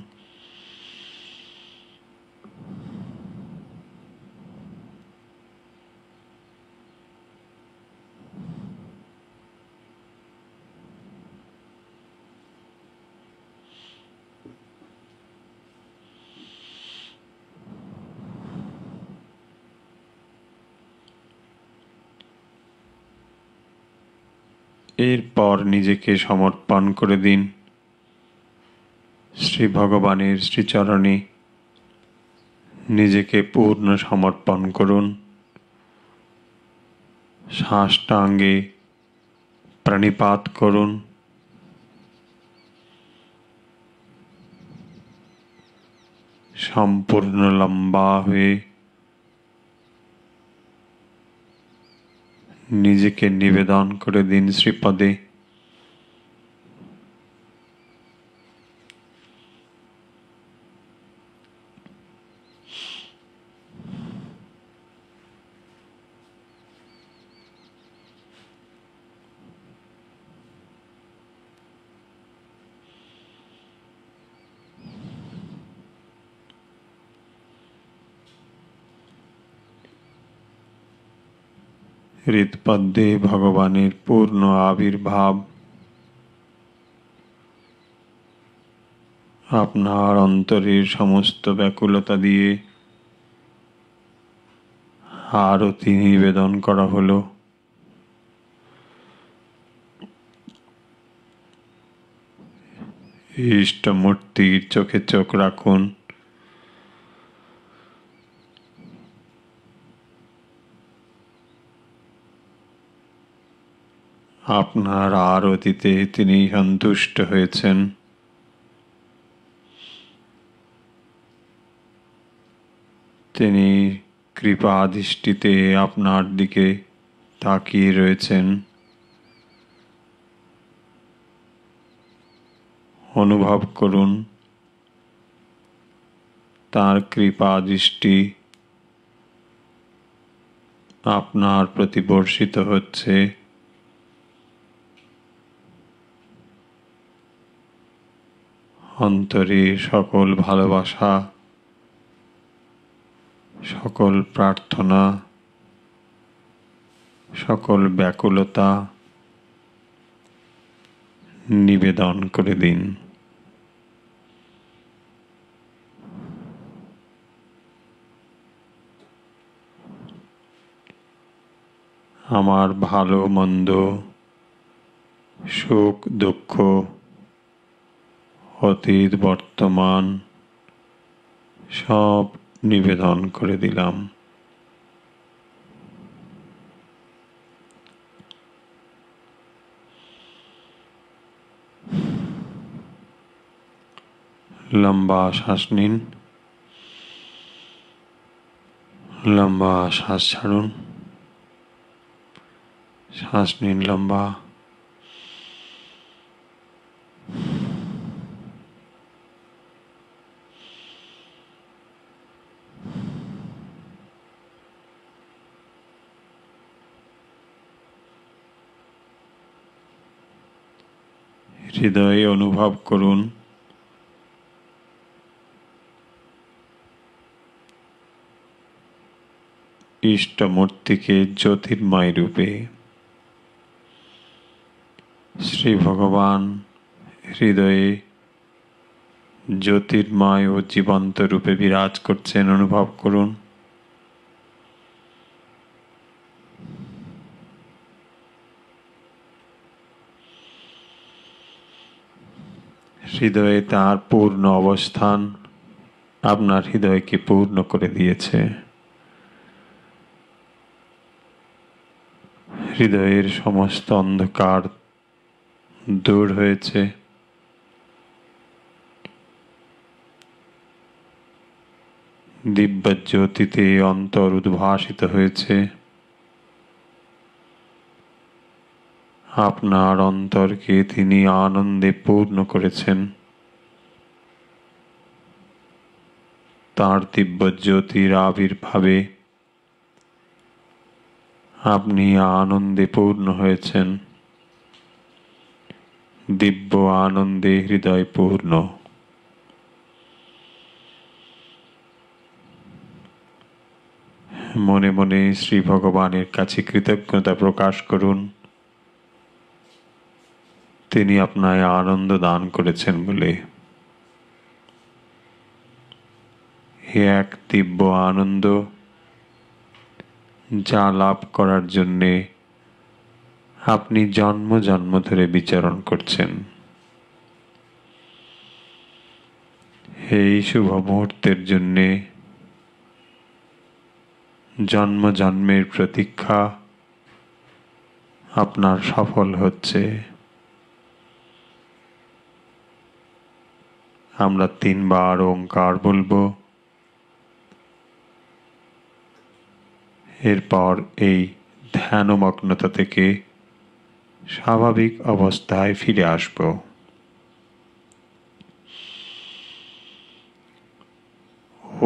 এরপর নিজেকে সমর্পণ করে দিন শ্রী ভগবানের শ্রীচরণে নিজেকে পূর্ণ সমর্পণ করুন শ্বাসটাঙ্গে প্রাণীপাত করুন সম্পূর্ণ লম্বা হয়ে নিজেকে নিবেদন করে দিন শ্রীপদে হৃৎপদ্মে ভগবানের পূর্ণ আবির্ভাব আপনার অন্তরের সমস্ত ব্যাকুলতা দিয়ে আরতি নিবেদন করা হলো ইষ্টমূর্তির চোখে চোখ রাখুন আপনার আরতিতে তিনি সন্তুষ্ট হয়েছেন তিনি কৃপা দৃষ্টিতে আপনার দিকে তাকিয়ে রয়েছেন অনুভব করুন তার কৃপা দৃষ্টি আপনার প্রতি বর্ষিত হচ্ছে অন্তরে সকল ভালোবাসা সকল প্রার্থনা সকল ব্যাকুলতা নিবেদন করে দিন আমার ভালো মন্দ সুখ দুঃখ অতীত বর্তমান সব নিবেদন করে দিলাম লম্বা শ্বাস নিন লম্বা শ্বাস ছাড়ুন শ্বাস নিন লম্বা হৃদয়ে অনুভব করুন ইষ্টমূর্তিকে জ্যোতির্ময় রূপে শ্রী ভগবান হৃদয়ে জ্যোতির্ময় ও জীবন্ত রূপে বিরাজ করছেন অনুভব করুন হৃদয়ে তার পূর্ণ অবস্থান আপনার হৃদয়কে পূর্ণ করে দিয়েছে হৃদয়ের সমস্ত অন্ধকার দূর হয়েছে দিব্য জ্যোতিতে অন্তর উদ্ভাসিত হয়েছে আপনার অন্তরকে তিনি আনন্দে পূর্ণ করেছেন তাঁর দিব্য জ্যোতির আবির্ভাবে আপনি আনন্দে পূর্ণ হয়েছেন দিব্য আনন্দে হৃদয় পূর্ণ মনে মনে শ্রী ভগবানের কাছে কৃতজ্ঞতা প্রকাশ করুন তিনি আপনায় আনন্দ দান করেছেন বলে হে এক দিব্য আনন্দ যা লাভ করার জন্যে আপনি জন্ম জন্ম ধরে বিচরণ করছেন এই শুভ মুহূর্তের জন্যে জন্ম জন্মের প্রতীক্ষা আপনার সফল হচ্ছে আমরা তিনবার ওঙ্কার বলবো এরপর এই ধ্যানমগ্নতা থেকে স্বাভাবিক অবস্থায় ফিরে আসব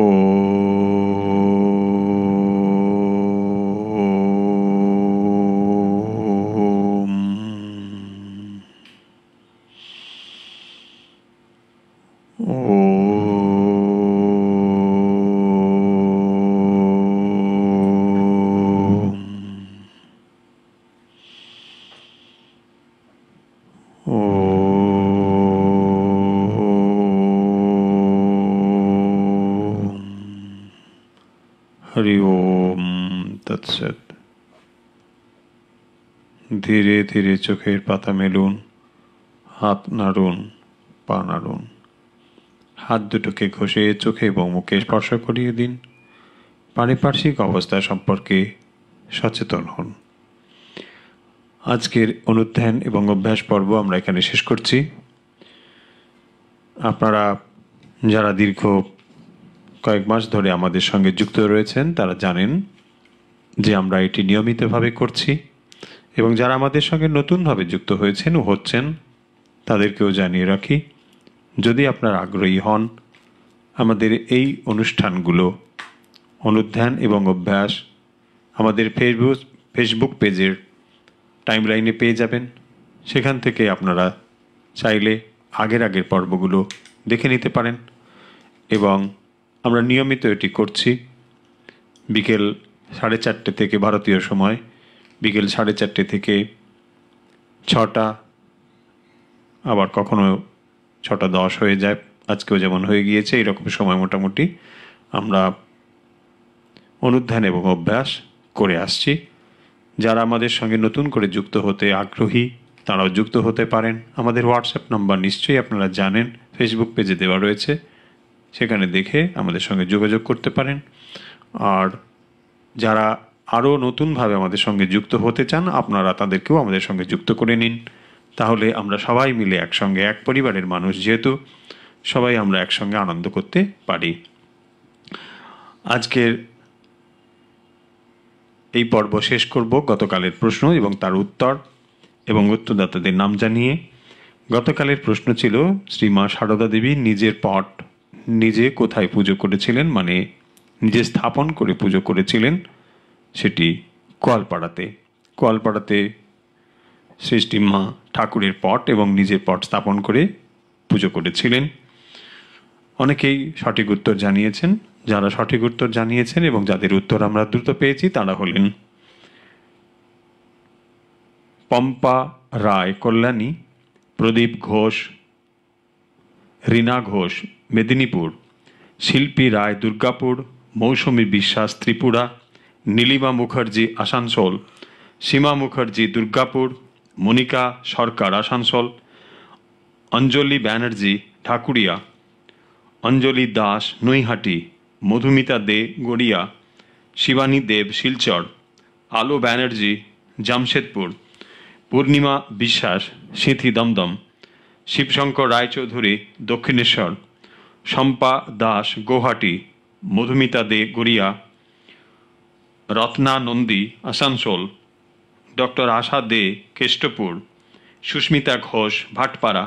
ও ধীরে চোখের পাতা মেলুন হাত নাড়ুন পা নাড়ুন হাত দুটোকে ঘষে চোখে এবং মুখে স্পর্শ করিয়ে দিন পারিপার্শ্বিক অবস্থা সম্পর্কে সচেতন হন আজকের অনুধ্যান এবং অভ্যাস পর্ব আমরা এখানে শেষ করছি আপনারা যারা দীর্ঘ কয়েক মাস ধরে আমাদের সঙ্গে যুক্ত রয়েছেন তারা জানেন যে আমরা এটি নিয়মিতভাবে করছি এবং যারা আমাদের সঙ্গে নতুনভাবে যুক্ত হয়েছেন ও হচ্ছেন তাদেরকেও জানিয়ে রাখি যদি আপনার আগ্রহী হন আমাদের এই অনুষ্ঠানগুলো অনুধ্যান এবং অভ্যাস আমাদের ফেসবুক ফেসবুক পেজের টাইমলাইনে পেয়ে যাবেন সেখান থেকে আপনারা চাইলে আগের আগের পর্বগুলো দেখে নিতে পারেন এবং আমরা নিয়মিত এটি করছি বিকেল সাড়ে চারটে থেকে ভারতীয় সময় বিকেল সাড়ে চারটে থেকে ছটা আবার কখনো ছটা দশ হয়ে যায় আজকেও যেমন হয়ে গিয়েছে এরকম সময় মোটামুটি আমরা অনুধ্যান এবং অভ্যাস করে আসছি যারা আমাদের সঙ্গে নতুন করে যুক্ত হতে আগ্রহী তারাও যুক্ত হতে পারেন আমাদের হোয়াটসঅ্যাপ নাম্বার নিশ্চয়ই আপনারা জানেন ফেসবুক পেজে দেওয়া রয়েছে সেখানে দেখে আমাদের সঙ্গে যোগাযোগ করতে পারেন আর যারা আরও নতুনভাবে আমাদের সঙ্গে যুক্ত হতে চান আপনারা তাদেরকেও আমাদের সঙ্গে যুক্ত করে নিন তাহলে আমরা সবাই মিলে একসঙ্গে এক পরিবারের মানুষ যেহেতু সবাই আমরা একসঙ্গে আনন্দ করতে পারি আজকের এই পর্ব শেষ করব গতকালের প্রশ্ন এবং তার উত্তর এবং উত্তরদাতাদের নাম জানিয়ে গতকালের প্রশ্ন ছিল শ্রীমা সারদা দেবী নিজের পট নিজে কোথায় পুজো করেছিলেন মানে নিজে স্থাপন করে পুজো করেছিলেন সেটি কলপাড়াতে কলপাড়াতে সৃষ্টিমা ঠাকুরের পট এবং নিজের পট স্থাপন করে পুজো করেছিলেন অনেকেই সঠিক উত্তর জানিয়েছেন যারা সঠিক উত্তর জানিয়েছেন এবং যাদের উত্তর আমরা দ্রুত পেয়েছি তারা হলেন পম্পা রায় কল্যাণী প্রদীপ ঘোষ রীনা ঘোষ মেদিনীপুর শিল্পী রায় দুর্গাপুর মৌসুমী বিশ্বাস ত্রিপুরা নীলিমা মুখার্জি আসানসোল সীমা মুখার্জি দুর্গাপুর মনিকা সরকার আসানসোল অঞ্জলি ব্যানার্জি ঠাকুরিয়া অঞ্জলি দাস নৈহাটি মধুমিতা দে গড়িয়া শিবানী দেব শিলচর আলো Banerjee Jamshedpur Purnima Biswas Sinthee Dumdum Shibshankar Roychowdhury Dakshineswar Shampa Das Gauhati Madhumita Dey Garia Ratna Nandi Asansol doctor Asha Dey Kestopur Susmita Ghosh Bhatpara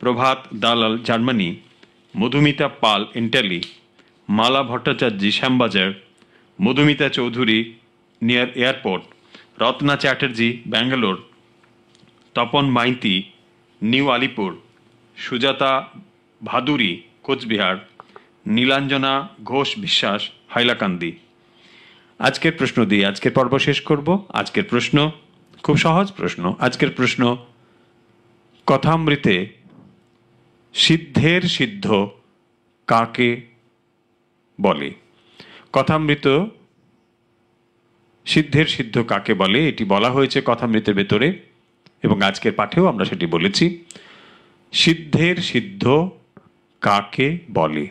Prabhat Dalal Germany Madhumita Pal Entally Mala Bhattacharya Shyambazar Madhumita Chowdhury near airport Ratna Chatterjee Bangalore Tapan Maiti new Alipore Sujata Bhaduri Coochbehar Nilanjana Ghosh Biswas Hailakandi আজকের প্রশ্ন দিয়ে আজকের পর্ব শেষ করব আজকের প্রশ্ন খুব সহজ প্রশ্ন আজকের প্রশ্ন কথামৃতে সিদ্ধের সিদ্ধ কাকে বলে কথামৃত সিদ্ধের সিদ্ধ কাকে বলে এটি বলা হয়েছে কথামৃতের ভেতরে এবং আজকের পাঠেও আমরা সেটি বলেছি সিদ্ধের সিদ্ধ কাকে বলে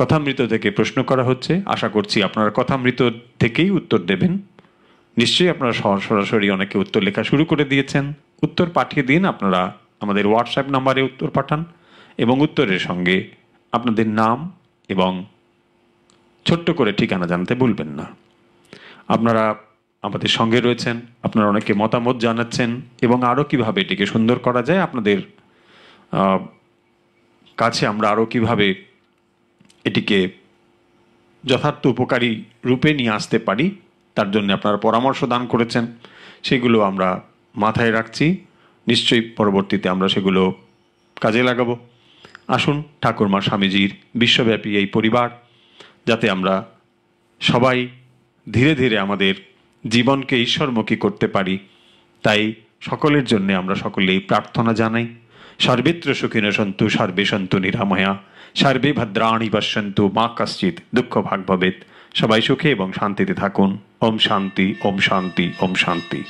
কথামৃত থেকে প্রশ্ন করা হচ্ছে আশা করছি আপনারা কথামৃত থেকেই উত্তর দেবেন নিশ্চয়ই আপনারা সরাসরি অনেকে উত্তর লেখা শুরু করে দিয়েছেন উত্তর পাঠিয়ে দিন আপনারা আমাদের হোয়াটসঅ্যাপ নাম্বারে উত্তর পাঠান এবং উত্তরের সঙ্গে আপনাদের নাম এবং ছোট্ট করে ঠিকানা জানাতে ভুলবেন না আপনারা আমাদের সঙ্গে রয়েছেন আপনারা অনেকে মতামত জানাচ্ছেন এবং আরও কীভাবে এটিকে সুন্দর করা যায় আপনাদের কাছে আমরা আরও কীভাবে এটিকে যথার্থ উপকারী রূপে নিয়ে আসতে পারি তার জন্য আপনারা পরামর্শ দান করেছেন সেগুলো আমরা মাথায় রাখছি নিশ্চয়ই পরবর্তীতে আমরা সেগুলো কাজে লাগাবো আসুন ঠাকুরমা স্বামীজির বিশ্বব্যাপী এই পরিবার যাতে আমরা সবাই ধীরে ধীরে আমাদের জীবনকে ঈশ্বরমুখী করতে পারি তাই সকলের জন্য আমরা সকলেই প্রার্থনা জানাই সর্বিত্র সুখিন সন্তু সর্বে সন্তু নিরাময়া সার্বে ভদ্রাণী পশ্যন্তু মা কশ্চিৎ দুঃখ ভাগ ভবেত সবাই সুখে এবং শান্তিতে থাকুন ওম শান্তি ওম শান্তি ওম শান্তি